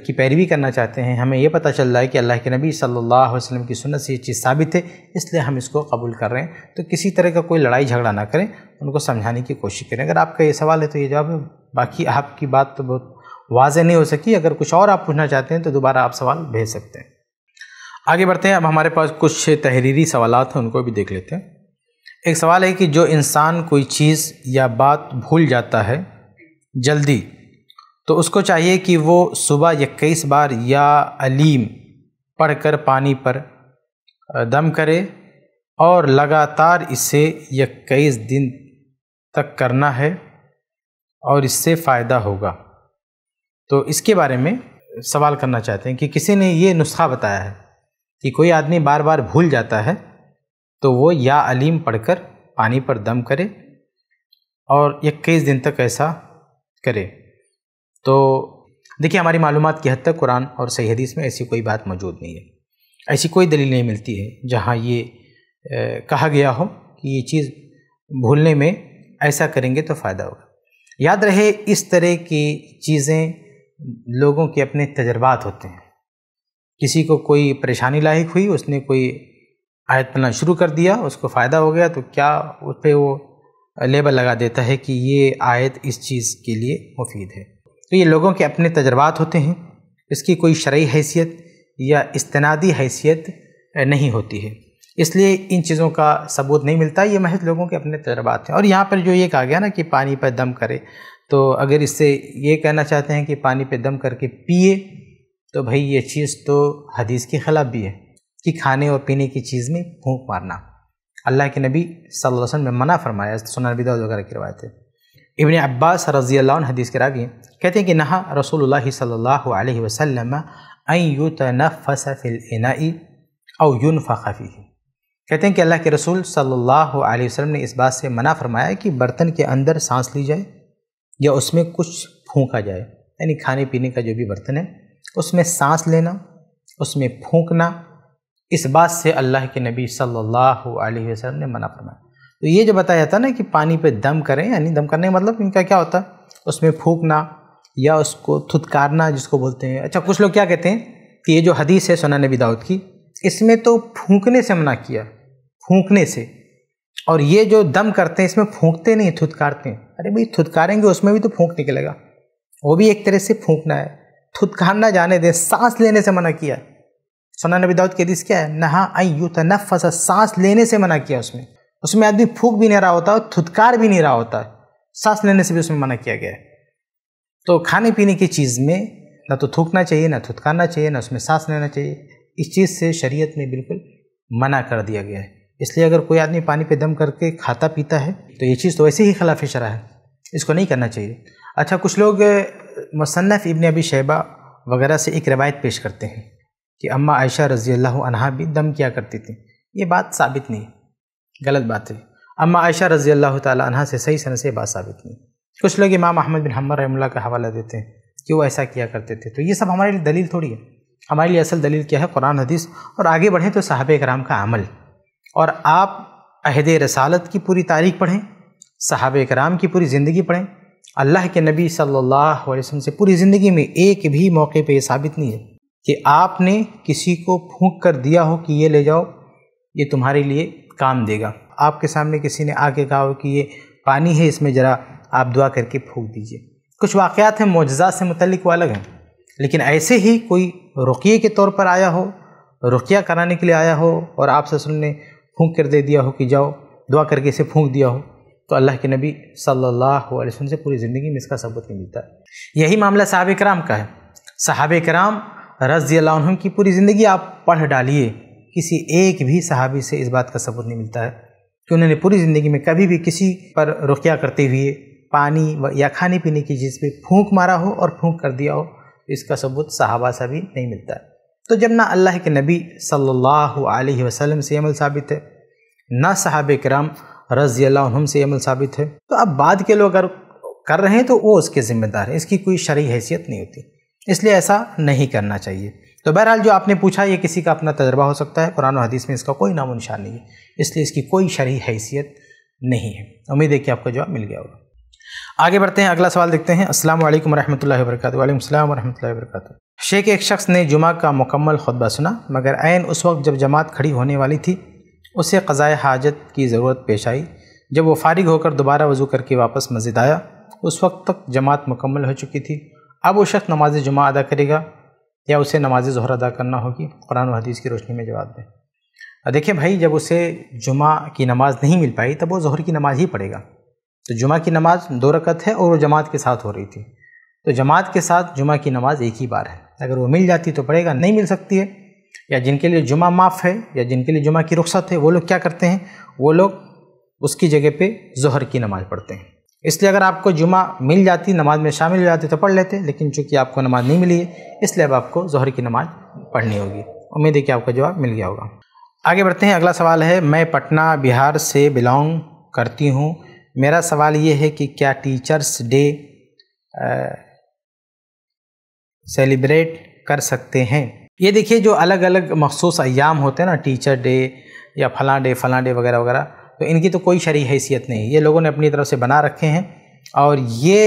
की पैरवी करना चाहते हैं हमें यह पता चल रहा है कि अल्लाह के नबी सल्लल्लाहु अलैहि वसल्लम की सुन्नत से ये चीज़ साबित है इसलिए हम इसको कबूल कर रहे हैं तो किसी तरह का कोई लड़ाई झगड़ा ना करें उनको समझाने की कोशिश करें अगर आपका ये सवाल है तो ये जवाब है बाकी आपकी बात तो बहुत वाज नहीं हो सकी अगर कुछ और आप पूछना चाहते हैं तो दोबारा आप सवाल भेज सकते हैं आगे बढ़ते हैं अब हमारे पास कुछ तहरीरी सवाल हैं उनको भी देख लेते हैं एक सवाल है कि जो इंसान कोई चीज़ या बात भूल जाता है जल्दी तो उसको चाहिए कि वो सुबह इक्कीस बार या अलीम पढ़कर पानी पर दम करे और लगातार इसे इक्कीस दिन तक करना है और इससे फ़ायदा होगा तो इसके बारे में सवाल करना चाहते हैं कि किसी ने ये नुस्खा बताया है कि कोई आदमी बार बार भूल जाता है तो वो या अलीम पढ़कर पानी पर दम करे और इक्कीस दिन तक ऐसा करे तो देखिए हमारी मालूम की हद तक कुरान और सही हदीस में ऐसी कोई बात मौजूद नहीं है ऐसी कोई दलील नहीं मिलती है जहाँ ये कहा गया हो कि ये चीज़ भूलने में ऐसा करेंगे तो फ़ायदा होगा याद रहे इस तरह की चीज़ें लोगों के अपने तजर्बात होते हैं किसी को कोई परेशानी लायक हुई उसने कोई आयत बनाना शुरू कर दिया उसको फ़ायदा हो गया तो क्या उस पर वो लेबल लगा देता है कि ये आयत इस चीज़ के लिए मुफीद है तो ये लोगों के अपने तजर्बात होते हैं इसकी कोई शर्य हैसियत या इस्तनादी हैसियत नहीं होती है इसलिए इन चीज़ों का सबूत नहीं मिलता ये महज लोगों के अपने तजर्बात हैं और यहाँ पर जो ये कहा गया ना कि पानी पर दम करे तो अगर इससे ये कहना चाहते हैं कि पानी पर दम करके पिए तो भाई ये चीज़ तो हदीस के ख़िलाफ़ भी है कि खाने और पीने की चीज़ में फूक मारना अल्लाह के नबी सल्लल्लाहु अलैहि वसल्लम ने मना फरमाया सुना बिदाउद वगैरह की रवायत है इबन अब्बास रजी अल्लाह हदीस के रावी कहते हैं कि नहा रसूल सल्ला वसम अयुत और यून फ़ी कहते हैं कि अल्लाह के रसूल सल्लल्लाहु अलैहि वसल्लम ने इस बात से मना फरमाया कि बर्तन के अंदर सांस ली जाए या उसमें कुछ फूंका जाए यानी खाने पीने का जो भी बर्तन है उसमें सांस लेना उसमें फूंकना इस बात से अल्लाह के नबी सल्लल्लाहु अलैहि वसल्लम ने मना फरमाया तो ये जो बताया है ना कि पानी पे दम करें यानी दम करने का मतलब इनका क्या होता है उसमें फूकना या उसको थुतकारना जिसको बोलते हैं अच्छा कुछ लोग क्या कहते हैं कि ये जो हदीस है सुना नबी दाऊद की इसमें तो फूकने से मना किया फूकने से और ये जो दम करते हैं इसमें फूकते नहीं थुतकारते हैं अरे भाई थुतकारेंगे उसमें भी तो फूंक निकलेगा वो भी एक तरह से फूकना है थुतकारना जाने दें सांस लेने से मना किया है सोना नबी दाऊद के हदीस क्या है नहा अयू तनफस सांस लेने से मना किया उसमें उसमें आदमी फूक भी नहीं रहा होता और थुतकार भी नहीं रहा होता सांस लेने से भी उसमें मना किया गया है तो खाने पीने की चीज़ में ना तो थूकना चाहिए ना थुतकारना चाहिए ना उसमें सांस लेना चाहिए इस चीज़ से शरीयत में बिल्कुल मना कर दिया गया है इसलिए अगर कोई आदमी पानी पे दम करके खाता पीता है तो ये चीज़ तो वैसे ही खिलाफ शरा है इसको नहीं करना चाहिए अच्छा कुछ लोग मुसन्फ़ इबन अबी शैबा वगैरह से एक रवायत पेश करते हैं कि अम्मा आयशा रज़ी अल्लाह भी दम किया करती थी ये बात साबित नहीं गलत बात है अम्मा आयशा रज़ी अल्लाह तह से सही सन से बात साबित नहीं कुछ लोग इमाम अहमद बिन हमर रहमल्ला का हवाला देते हैं कि वो ऐसा किया करते थे तो ये सब हमारे लिए दलील थोड़ी है हमारे लिए असल दलील क्या है कुरान हदीस और आगे बढ़ें तो साहब कराम का अमल और आप अहद रसालत की पूरी तारीख पढ़ें साहब कराम की पूरी ज़िंदगी पढ़ें अल्लाह के नबी सल्लल्लाहु अलैहि वसल्लम से पूरी ज़िंदगी में एक भी मौके पे ये साबित नहीं है कि आपने किसी को फूंक कर दिया हो कि ये ले जाओ ये तुम्हारे लिए काम देगा आपके सामने किसी ने आके कहा हो कि ये पानी है इसमें ज़रा आप दुआ करके फूंक दीजिए कुछ वाक़ात हैं मुआजा से मतलब वो अलग हैं लेकिन ऐसे ही कोई रुकिए के तौर पर आया हो रुकिया कराने के लिए आया हो और आप ससुर ने फूंक कर दे दिया हो कि जाओ दुआ करके इसे फूंक दिया हो तो अल्लाह के नबी सल्लल्लाहु अलैहि वसल्लम से पूरी ज़िंदगी में इसका सबूत नहीं मिलता यही मामला साहब कराम का है साहब कराम रजी अल्लाह की पूरी ज़िंदगी आप पढ़ डालिए किसी एक भी सहाबी से इस बात का सबूत नहीं मिलता है कि उन्होंने पूरी ज़िंदगी में कभी भी किसी पर रुकिया करते हुए पानी या खाने पीने की चीज़ पर फूक मारा हो और फूक कर दिया हो तो इसका सबूत सहाबा सा भी नहीं मिलता है तो जब ना अल्लाह के नबी सल्लल्लाहु अलैहि वसल्लम से अमल साबित है ना साहब कराम रजी अल्लाह से अमल साबित है तो अब बाद के लोग अगर कर रहे हैं तो वो उसके ज़िम्मेदार हैं इसकी कोई शरी हैसियत नहीं होती इसलिए ऐसा नहीं करना चाहिए तो बहरहाल जो आपने पूछा ये किसी का अपना तजर्बा हो सकता है कुरान हदीस में इसका कोई नामो निशान नहीं है इसलिए इसकी कोई शरी हैसियत नहीं है उम्मीद है कि आपको जवाब मिल गया होगा आगे बढ़ते हैं अगला सवाल देखते हैं असल वालेकुम रहमतुल्लाहि वरकत वालेकुम अस्सलाम शेख एक शख्स ने जुमा का मुकम्मल खुतबा सुना मगर आन उस वक्त जब जमात खड़ी होने वाली थी उसे क़ज़ाए हाजत की ज़रूरत पेश आई जब वो फारिग होकर दोबारा वज़ू करके वापस मस्जिद आया उस वक्त तक जमात मुकम्मल हो चुकी थी अब वो शख्स नमाज जुमा अदा करेगा या उसे नमाज जहर अदा करना होगी कुरान और हदीस की रोशनी में जवाब दें देखिए भाई जब उसे जुमा की नमाज़ नहीं मिल पाई तब वो जहर की नमाज़ ही पढ़ेगा तो जुमा की नमाज़ दो रकत है और वो जमात के साथ हो रही थी तो जमात के साथ जुमा की नमाज़ एक ही बार है अगर वो मिल जाती तो पढ़ेगा नहीं मिल सकती है या जिनके लिए जुमा माफ़ है या जिनके लिए जुमा की रुख्सत है वो लोग क्या करते हैं वो लोग उसकी जगह पे जहर की नमाज़ पढ़ते हैं इसलिए अगर आपको जुमा मिल जाती नमाज में शामिल हो जाती तो पढ़ लेते लेकिन चूँकि आपको नमाज नहीं मिली है इसलिए अब आपको जहर की नमाज पढ़नी होगी उम्मीद है कि आपका जवाब मिल गया होगा आगे बढ़ते हैं अगला सवाल है मैं पटना बिहार से बिलोंग करती हूँ मेरा सवाल ये है कि क्या टीचर्स डे सेलिब्रेट कर सकते हैं ये देखिए जो अलग अलग मखसूस अयाम होते हैं ना टीचर डे या फला डे फला डे वगैरह वगैरह तो इनकी तो कोई शरी हैसियत नहीं ये लोगों ने अपनी तरफ से बना रखे हैं और ये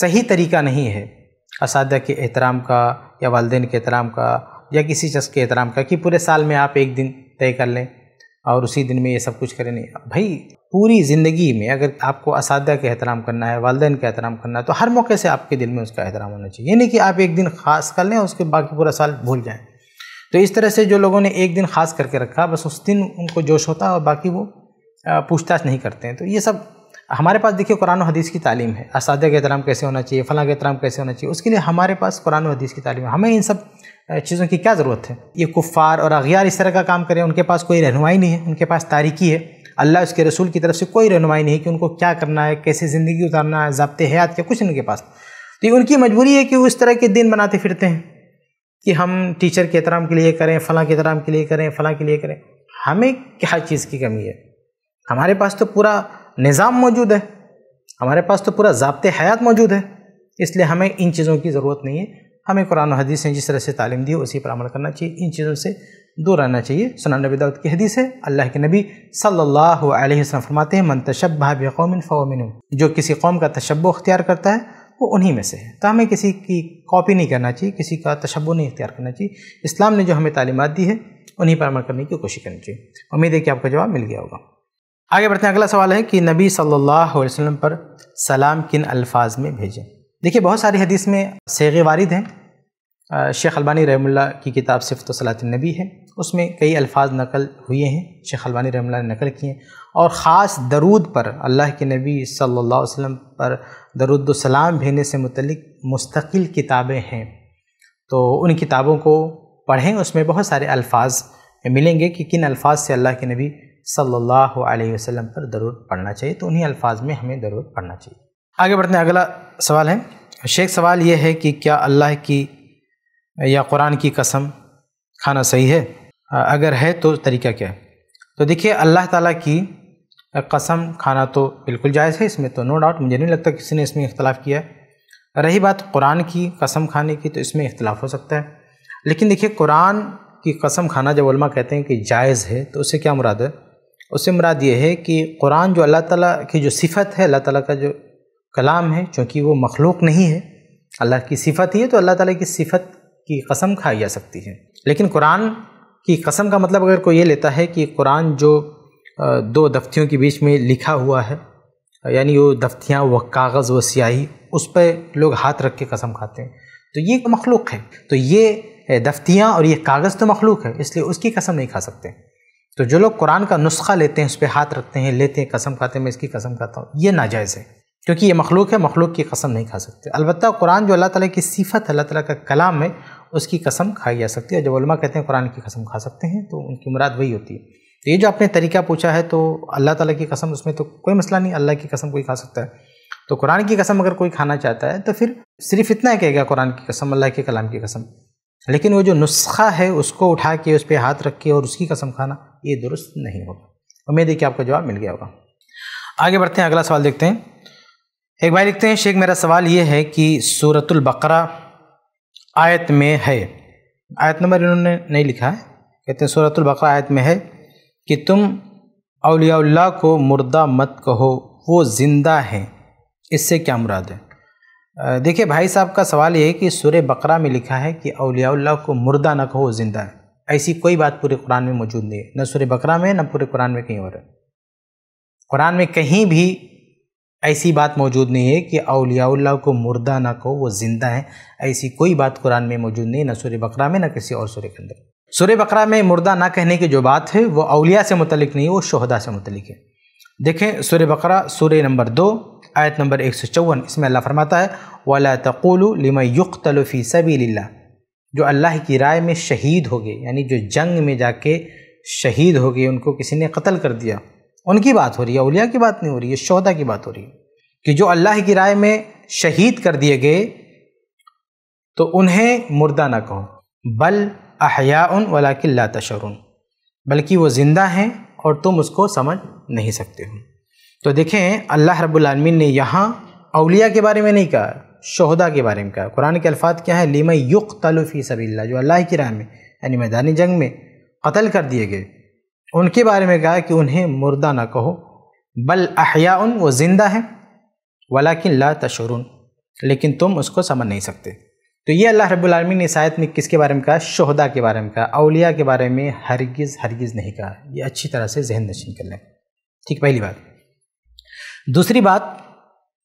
सही तरीका नहीं है इस के एहतराम का या वालदेन के एहतराम का या किसी शख्स के एहतराम का कि पूरे साल में आप एक दिन तय कर लें और उसी दिन में ये सब कुछ करें नहीं भाई पूरी ज़िंदगी में अगर आपको इस का एहतराम करना है वालदेन का एहतराम करना है तो हर मौके से आपके दिल में उसका एहतराम होना चाहिए यानी कि आप एक दिन ख़ास कर लें उसके बाकी पूरा साल भूल जाएँ तो इस तरह से जो लोगों ने एक दिन ख़ास करके रखा बस उस दिन उनको जोश होता है और बाकी वो पूछताछ नहीं करते हैं तो ये सब हमारे पास देखिए कुरान हदीस की तालीम है असाद का एहतराम कैसे होना चाहिए फ़लाँ का एहतराम कैसे होना चाहिए उसके लिए हमारे पास कुरान हदीस की तालीम है हमें इन सब चीज़ों की क्या ज़रूरत है ये कुफ़ार और अगियार इस तरह का काम करें उनके पास कोई रहनुमाई नहीं है उनके पास तारीकी है अल्लाह उसके रसूल की तरफ से कोई रहनुमाई नहीं कि उनको क्या करना है कैसे ज़िंदगी उतारना है जबते हयात क्या कुछ उनके पास तो ये उनकी मजबूरी है कि वो इस तरह के दिन बनाते फिरते हैं कि हम टीचर के एहतराम के लिए करें फ़लाँ के एहतराम के लिए करें फ़लाँ के लिए करें हमें क्या चीज़ की कमी है हमारे पास तो पूरा निज़ाम मौजूद है हमारे पास तो पूरा ज़बत हयात मौजूद है इसलिए हमें इन चीज़ों की ज़रूरत नहीं है हमें कुरान हदीस ने जिस तरह से तालीम दी उसी पर अमल करना चाहिए इन चीज़ों से दूर रहना चाहिए सुना नबी दाऊद की हदीस है अल्लाह के नबी सल्लल्लाहु अलैहि वसल्लम फरमाते हैं मन तशब्बा बेकौमिन फ़ोमिन जो किसी कौम का तशब्बो अख्तियार करता है वो उन्हीं में से है तो हमें किसी की कॉपी नहीं करना चाहिए किसी का तशब्बो नहीं अख्तियार करना चाहिए इस्लाम ने जो हमें तालीमत दी है उन्हीं पर अमल करने की कोशिश करनी चाहिए उम्मीद है कि आपका जवाब मिल गया होगा आगे बढ़ते हैं अगला सवाल है कि नबी सल्लल्लाहु अलैहि वसल्लम पर सलाम किन अल्फाज में भेजें देखिए बहुत सारी हदीस में सेगे वारिद हैं शेख अलबानी रहमुल्ला की किताब सिफत सलात नबी है उसमें कई अल्फाज नकल हुए हैं शेख अलबानी रहमुल्ला ने नकल किए और ख़ास दरूद पर अल्लाह के नबी सल्लल्लाहु अलैहि वसल्लम पर दरुद सलाम भेजने से मुतलिक मुस्तकिल किताबें हैं तो उन किताबों को पढ़ें उसमें बहुत सारे अल्फाज मिलेंगे कि किन अल्फाज से अल्लाह के नबी सल्लल्लाहु अलैहि वसल्लम पर दरूद पढ़ना चाहिए तो उन्हीं अल्फाज में हमें दरूद पढ़ना चाहिए आगे बढ़ते हैं अगला सवाल है शेख सवाल यह है कि क्या अल्लाह की या कुरान की कसम खाना सही है अगर है तो तरीका क्या है तो देखिए अल्लाह ताला की कसम खाना तो बिल्कुल जायज़ है इसमें तो नो डाउट मुझे नहीं लगता किसी ने इसमें इख्तलाफ़ किया है रही बात कुरान की कसम खाने की तो इसमें इख्तलाफ हो सकता है लेकिन देखिए कुरान की कसम खाना जब उलमा कहते हैं कि जायज़ है तो उससे क्या मुराद है उससे मुराद ये है कि कुरान जो अल्लाह ताला की जो सिफत है अल्लाह ताला का जो कलाम है चूँकि वो मखलूक नहीं है अल्लाह की सिफत ही है तो अल्लाह ताला की सिफत की कसम खाई जा सकती है लेकिन कुरान की कसम का मतलब अगर कोई ये लेता है कि कुरान जो दो दफ्तियों के बीच में लिखा हुआ है यानी वो दफ्तियाँ व कागज़ व स्याही उस पर लोग हाथ रख के कसम खाते हैं तो ये मखलूक है तो ये दफ्तियाँ और ये कागज़ तो मखलूक है इसलिए उसकी कसम नहीं खा सकते तो जो लोग कुरान का नुस्खा लेते हैं उस पर हाथ रखते हैं लेते हैं कसम खाते हैं मैं इसकी कसम खाता हूँ ये नाजायज़ है क्योंकि ये मखलूक है मखलूक की कसम नहीं खा सकते अलबत् कुरान जो अल्लाह ताला की सिफत अल्लाह ताला का कलाम है उसकी कसम खाई जा सकती है और जब उलमा कहते हैं कुरान की कसम खा सकते हैं तो उनकी मुराद वही होती है तो ये जो आपने तरीका पूछा है तो अल्लाह ताला की कसम उसमें तो कोई मसला नहीं अल्लाह की कसम कोई खा सकता है तो कुरान की कसम अगर कोई खाना चाहता है तो फिर सिर्फ इतना ही कहेगा कुरान की कसम अल्लाह के कलाम की कसम लेकिन वो जो नुस्खा है उसको उठा के उस पर हाथ रख के और उसकी कसम खाना ये दुरुस्त नहीं होगा उम्मीद है कि आपको जवाब मिल गया होगा आगे बढ़ते हैं अगला सवाल देखते हैं एक भाई लिखते हैं शेख मेरा सवाल ये है कि सूरतुल बकरा आयत में है आयत नंबर इन्होंने नहीं लिखा है कहते हैं सूरतुल बकरा आयत में है कि तुम अलियाल्ला को मुर्दा मत कहो वो ज़िंदा हैं इससे क्या मुराद है देखिए भाई साहब का सवाल ये है कि सूर्य बकरा में लिखा है कि अलियाल्ला को मुर्दा न कहो ज़िंदा है ऐसी कोई बात पूरे कुरान में मौजूद नहीं है न सूर्य बकरा में न पूरे कुरान में कहीं और है कुरान में कहीं भी ऐसी बात मौजूद नहीं है कि अलियाल्ला को मुर्दा न कहो वो ज़िंदा है ऐसी कोई बात कुरान में मौजूद नहीं न सूर्य बकरा में न किसी और सूर्य के अंदर सूर्य बकरा में मुर्दा ना कहने की जो बात है वो अलिया से मुतलिक नहीं वो शहदा से मुतलिक है देखें सूर्य बकरा सूर्य नंबर दो आयत नंबर एक सौ चौवन इसमें अल्लाह फरमाता है वाला तकुल लिम युक्तलफ़ी सबील्ला जो अल्लाह की राय में शहीद हो गए यानी जो जंग में जाके शहीद हो गए उनको किसी ने कत्ल कर दिया उनकी बात हो रही है उलिया की बात नहीं हो रही है शहदा की बात हो रही है कि जो अल्लाह की राय में शहीद कर दिए गए तो उन्हें मुर्दा ना कहो बल अहया उन वला किल्ला तशरुन बल्कि वो ज़िंदा हैं और तुम उसको समझ नहीं सकते हो तो देखें अल्लाह रबालमीन ने यहाँ अलिया के बारे में नहीं कहा शहदा के बारे में कहा कुरान के अल्फात क्या है लिमा युक तलफ़ी सबील्ला जो अल्लाह की राह में यानी मैदानी जंग में कत्ल कर दिए गए उनके बारे में कहा कि उन्हें मुर्दा ना कहो बल अहिया उन वो ज़िंदा है वलाकिन ला तशरून लेकिन तुम उसको समझ नहीं सकते तो ये अल्लाह रबुलामी ने शायद ने किसके बारे में कहा शहदा के बारे में कहा अलिया के बारे में हरगिज़ हरगिज़ नहीं कहा ये अच्छी तरह से जहन नशीन कर लें ठीक पहली बात दूसरी बात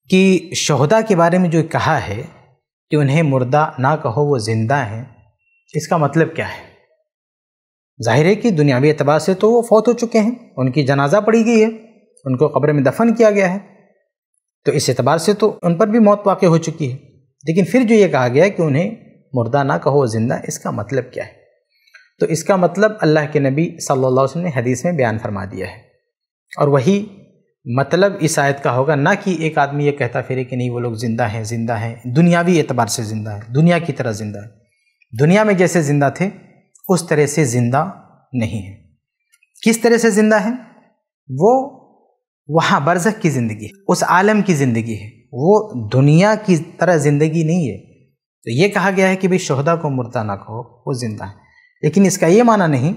कि शहदा के बारे में जो कहा है कि उन्हें मुर्दा ना कहो वो ज़िंदा हैं इसका मतलब क्या है जाहिर है कि दुनियावी अतबार से तो वो फौत हो चुके हैं उनकी जनाजा पड़ी गई है उनको कब्र में दफन किया गया है तो इस एतबार से तो उन पर भी मौत वाक़ हो चुकी है लेकिन फिर जो ये कहा गया है कि उन्हें मुर्दा ना कहो ज़िंदा इसका मतलब क्या है तो इसका मतलब अल्लाह के नबी सल्लल्लाहु अलैहि वसल्लम ने हदीस में बयान फरमा दिया है और वही मतलब इस आयत का होगा ना कि एक आदमी ये कहता फिरे कि नहीं वो लोग ज़िंदा हैं ज़िंदा हैं दुनियावी एतबार से ज़िंदा है दुनिया की तरह ज़िंदा है दुनिया में जैसे ज़िंदा थे उस तरह से ज़िंदा नहीं है किस तरह से ज़िंदा है वो वहाँ बरजक की ज़िंदगी है उस आलम की ज़िंदगी है वो दुनिया की तरह ज़िंदगी नहीं है तो ये कहा गया है कि भाई शहदा को मुर्दा ना कहो वो ज़िंदा है लेकिन इसका ये माना नहीं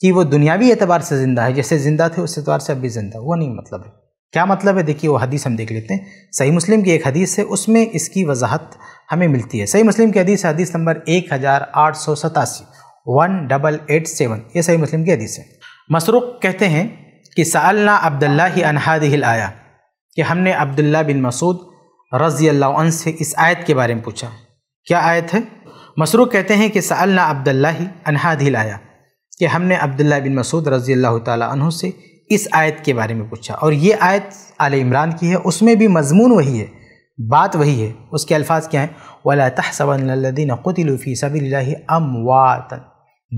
कि वो दुनियावी एतबार से ज़िंदा है जैसे ज़िंदा थे उस एतबार से अब भी ज़िंदा वो नहीं मतलब है क्या मतलब है देखिए वो हदीस हम देख लेते हैं सही मुस्लिम की एक हदीस है उसमें इसकी वजाहत हमें मिलती है सही मुस्लिम की हदीस हदीस नंबर एक हज़ार आठ सौ सतासी वन डबल एट सेवन ये सही मुस्लिम की हदीस है मसरूक कहते हैं कि सालना अब्दुल्ला ही हिल आया कि हमने अब्दुल्ला बिन मसूद रज़ी अल्लाह से इस आयत के बारे में पूछा क्या आयत है मसरूक कहते हैं कि सालना अब्दुल्ला ही हिल आया कि हमने अब्दुल्ला बिन मसूद रज़ी अल्लाह तु से इस आयत के बारे में पूछा और ये आयत आल इमरान की है उसमें भी मजमून वही है बात वही है उसके अल्फाज क्या हैं वला तहसबीन क़ुतलफ़ी सबी अम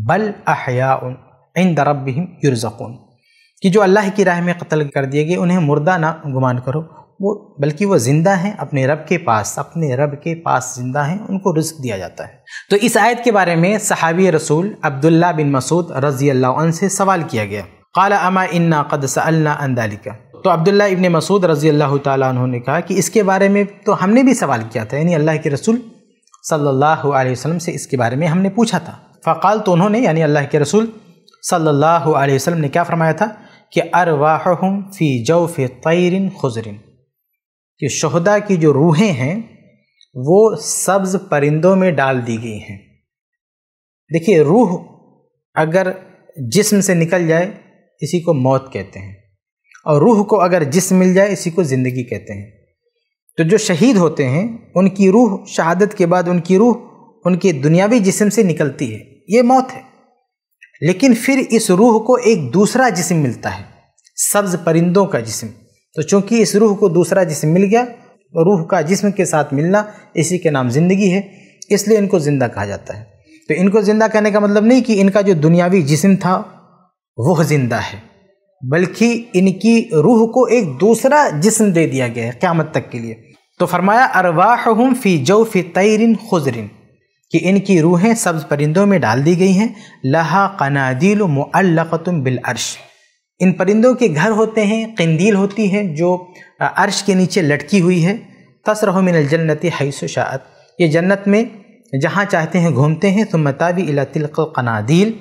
बल अहयाउन इन दरब युरज़क़ून कि जो अल्लाह की राह में कत्ल कर दिए गए उन्हें मुर्दा ना गुमान करो वो बल्कि वो ज़िंदा हैं अपने रब के पास अपने रब के पास ज़िंदा हैं उनको रिस्क दिया जाता है तो इस आयत के बारे में सहाबी रसूल अब्दुल्ला बिन मसूद रज़ी अल्लाह से सवाल किया गया काला अमा इन्ना कद सल्ला तो अब्दुल्ला इबन मसूद रज़ी अल्लाह तु कहा कि इसके बारे में तो हमने भी सवाल किया था यानी अल्लाह के रसूल सल्लल्लाहु अलैहि वसल्लम से इसके बारे में हमने पूछा था फ़काल तो उन्होंने यानी अल्लाह के रसूल सल्लल्लाहु अलैहि वसल्लम ने क्या फरमाया था कि अरवाहम फ़ी जव फ़ी तैरिन खुजरिन कि शहदा की जो रूहें हैं वो सब्ज़ परिंदों में डाल दी गई हैं देखिए रूह अगर जिस्म से निकल जाए इसी को मौत कहते हैं और रूह को अगर जिस्म मिल जाए इसी को ज़िंदगी कहते हैं तो जो शहीद होते हैं उनकी रूह शहादत के बाद उनकी रूह उनके दुनियावी जिस्म से निकलती है ये मौत है लेकिन फिर इस रूह को एक दूसरा जिस्म मिलता है सब्ज़ परिंदों का जिस्म तो चूँकि इस रूह को दूसरा जिसम मिल गया और रूह का जिसम के साथ मिलना इसी के नाम ज़िंदगी है इसलिए इनको ज़िंदा कहा जाता है तो इनको ज़िंदा कहने का मतलब नहीं कि इनका जो दुनियावी जिसम था वह ज़िंदा है बल्कि इनकी रूह को एक दूसरा जिसम दे दिया गया है क़्यामत तक के लिए तो फरमाया अरवाह हम फ़ी जो फ़ी तैरिन खुजरिन कि इनकी रूहें सब्ज़ परिंदों में डाल दी गई हैं लहा कनादिल मुअल्लक़तुम बिल अर्श इन परिंदों के घर होते हैं कंदील होती है जो अर्श के नीचे लटकी हुई है तसरह मिनल जन्नत हैसो शात ये जन्नत में जहाँ चाहते हैं घूमते हैं तो मतावी इला तिलक कनादील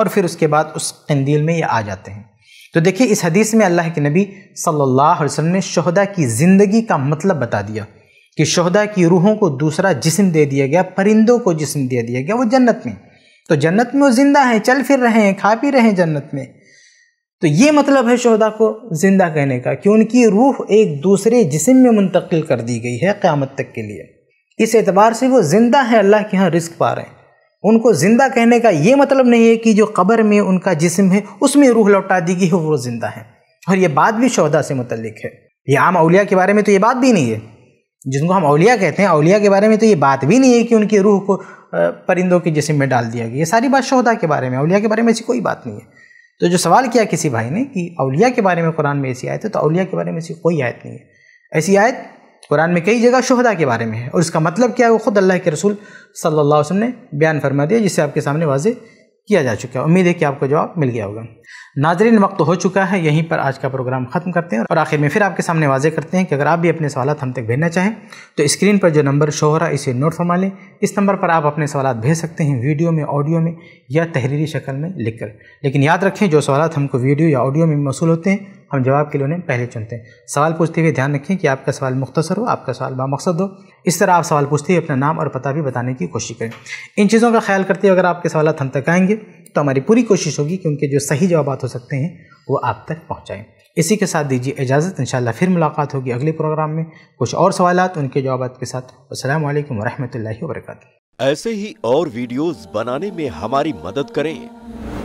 और फिर उसके बाद उस कंदील में ये आ जाते हैं तो देखिए इस हदीस में अल्लाह के नबी सल्लल्लाहु अलैहि वसल्लम ने शहदा की ज़िंदगी का मतलब बता दिया कि शहदा की रूहों को दूसरा जिस्म दे दिया गया परिंदों को जिस्म दे दिया गया वो जन्नत में तो जन्नत में वो ज़िंदा हैं चल फिर रहे हैं खा पी रहे हैं जन्नत में तो ये मतलब है शहदा को ज़िंदा कहने का कि उनकी रूह एक दूसरे जिसम में मुंतकिल कर दी गई है क़्यामत तक के लिए इस एतबार से वो ज़िंदा है अल्लाह के यहाँ रिस्क पा रहे हैं उनको ज़िंदा कहने का ये मतलब नहीं है कि जो कब्र में उनका जिसम है उसमें रूह लौटा दी गई है वो ज़िंदा है और ये बात भी शहदा से मतलब है ये आम अलिया के बारे में तो ये बात भी नहीं है जिनको हम अलिया कहते हैं अलिया के बारे में तो ये बात भी नहीं है कि उनकी रूह को परिंदों के जिसम में डाल दिया गया ये सारी बात शहदा के बारे में अलिया के बारे में ऐसी कोई बात नहीं है तो जो सवाल किया किसी भाई ने कि अलिया के बारे में कुरान में ऐसी आयत है तो अलिया के बारे में ऐसी कोई आयत नहीं है ऐसी आयत कुरान में कई जगह शहदा के बारे में है और इसका मतलब क्या है वो ख़ुद अल्लाह के रसूल सल्ला वसम ने बयान फरमा दिया जिससे आपके सामने वाजे किया जा चुका है उम्मीद है कि आपको जवाब मिल गया होगा नाजरीन वक्त हो चुका है यहीं पर आज का प्रोग्राम ख़त्म करते हैं और आखिर में फिर आपके सामने वाजे करते हैं कि अगर आप भी अपने सवाल हम तक भेजना चाहें तो स्क्रीन पर जो नंबर शो हो रहा है इसे नोट फरमा लें इस नंबर पर आप अपने सवाल भेज सकते हैं वीडियो में ऑडियो में या तहरीरी शक्ल में लिखकर लेकिन याद रखें जो सवाल हमको वीडियो या ऑडियो में मौसू होते हैं हम जवाब के लिए उन्हें पहले चुनते हैं सवाल पूछते हुए ध्यान रखें कि आपका सवाल मुख्तसर हो आपका सवाल बामकसद हो इस तरह आप सवाल पूछते हुए अपना नाम और पता भी बताने की कोशिश करें इन चीज़ों का ख्याल करते हुए अगर आपके सवाल हम तक आएंगे तो हमारी पूरी कोशिश होगी कि उनके जो सही जवाब हो सकते हैं वो आप तक पहुँचाएँ इसी के साथ दीजिए इजाज़त इन फिर मुलाकात होगी अगले प्रोग्राम में कुछ और सवाल उनके जवाब के साथ असल वरहमल वर्क ऐसे ही और वीडियोज़ बनाने में हमारी मदद करें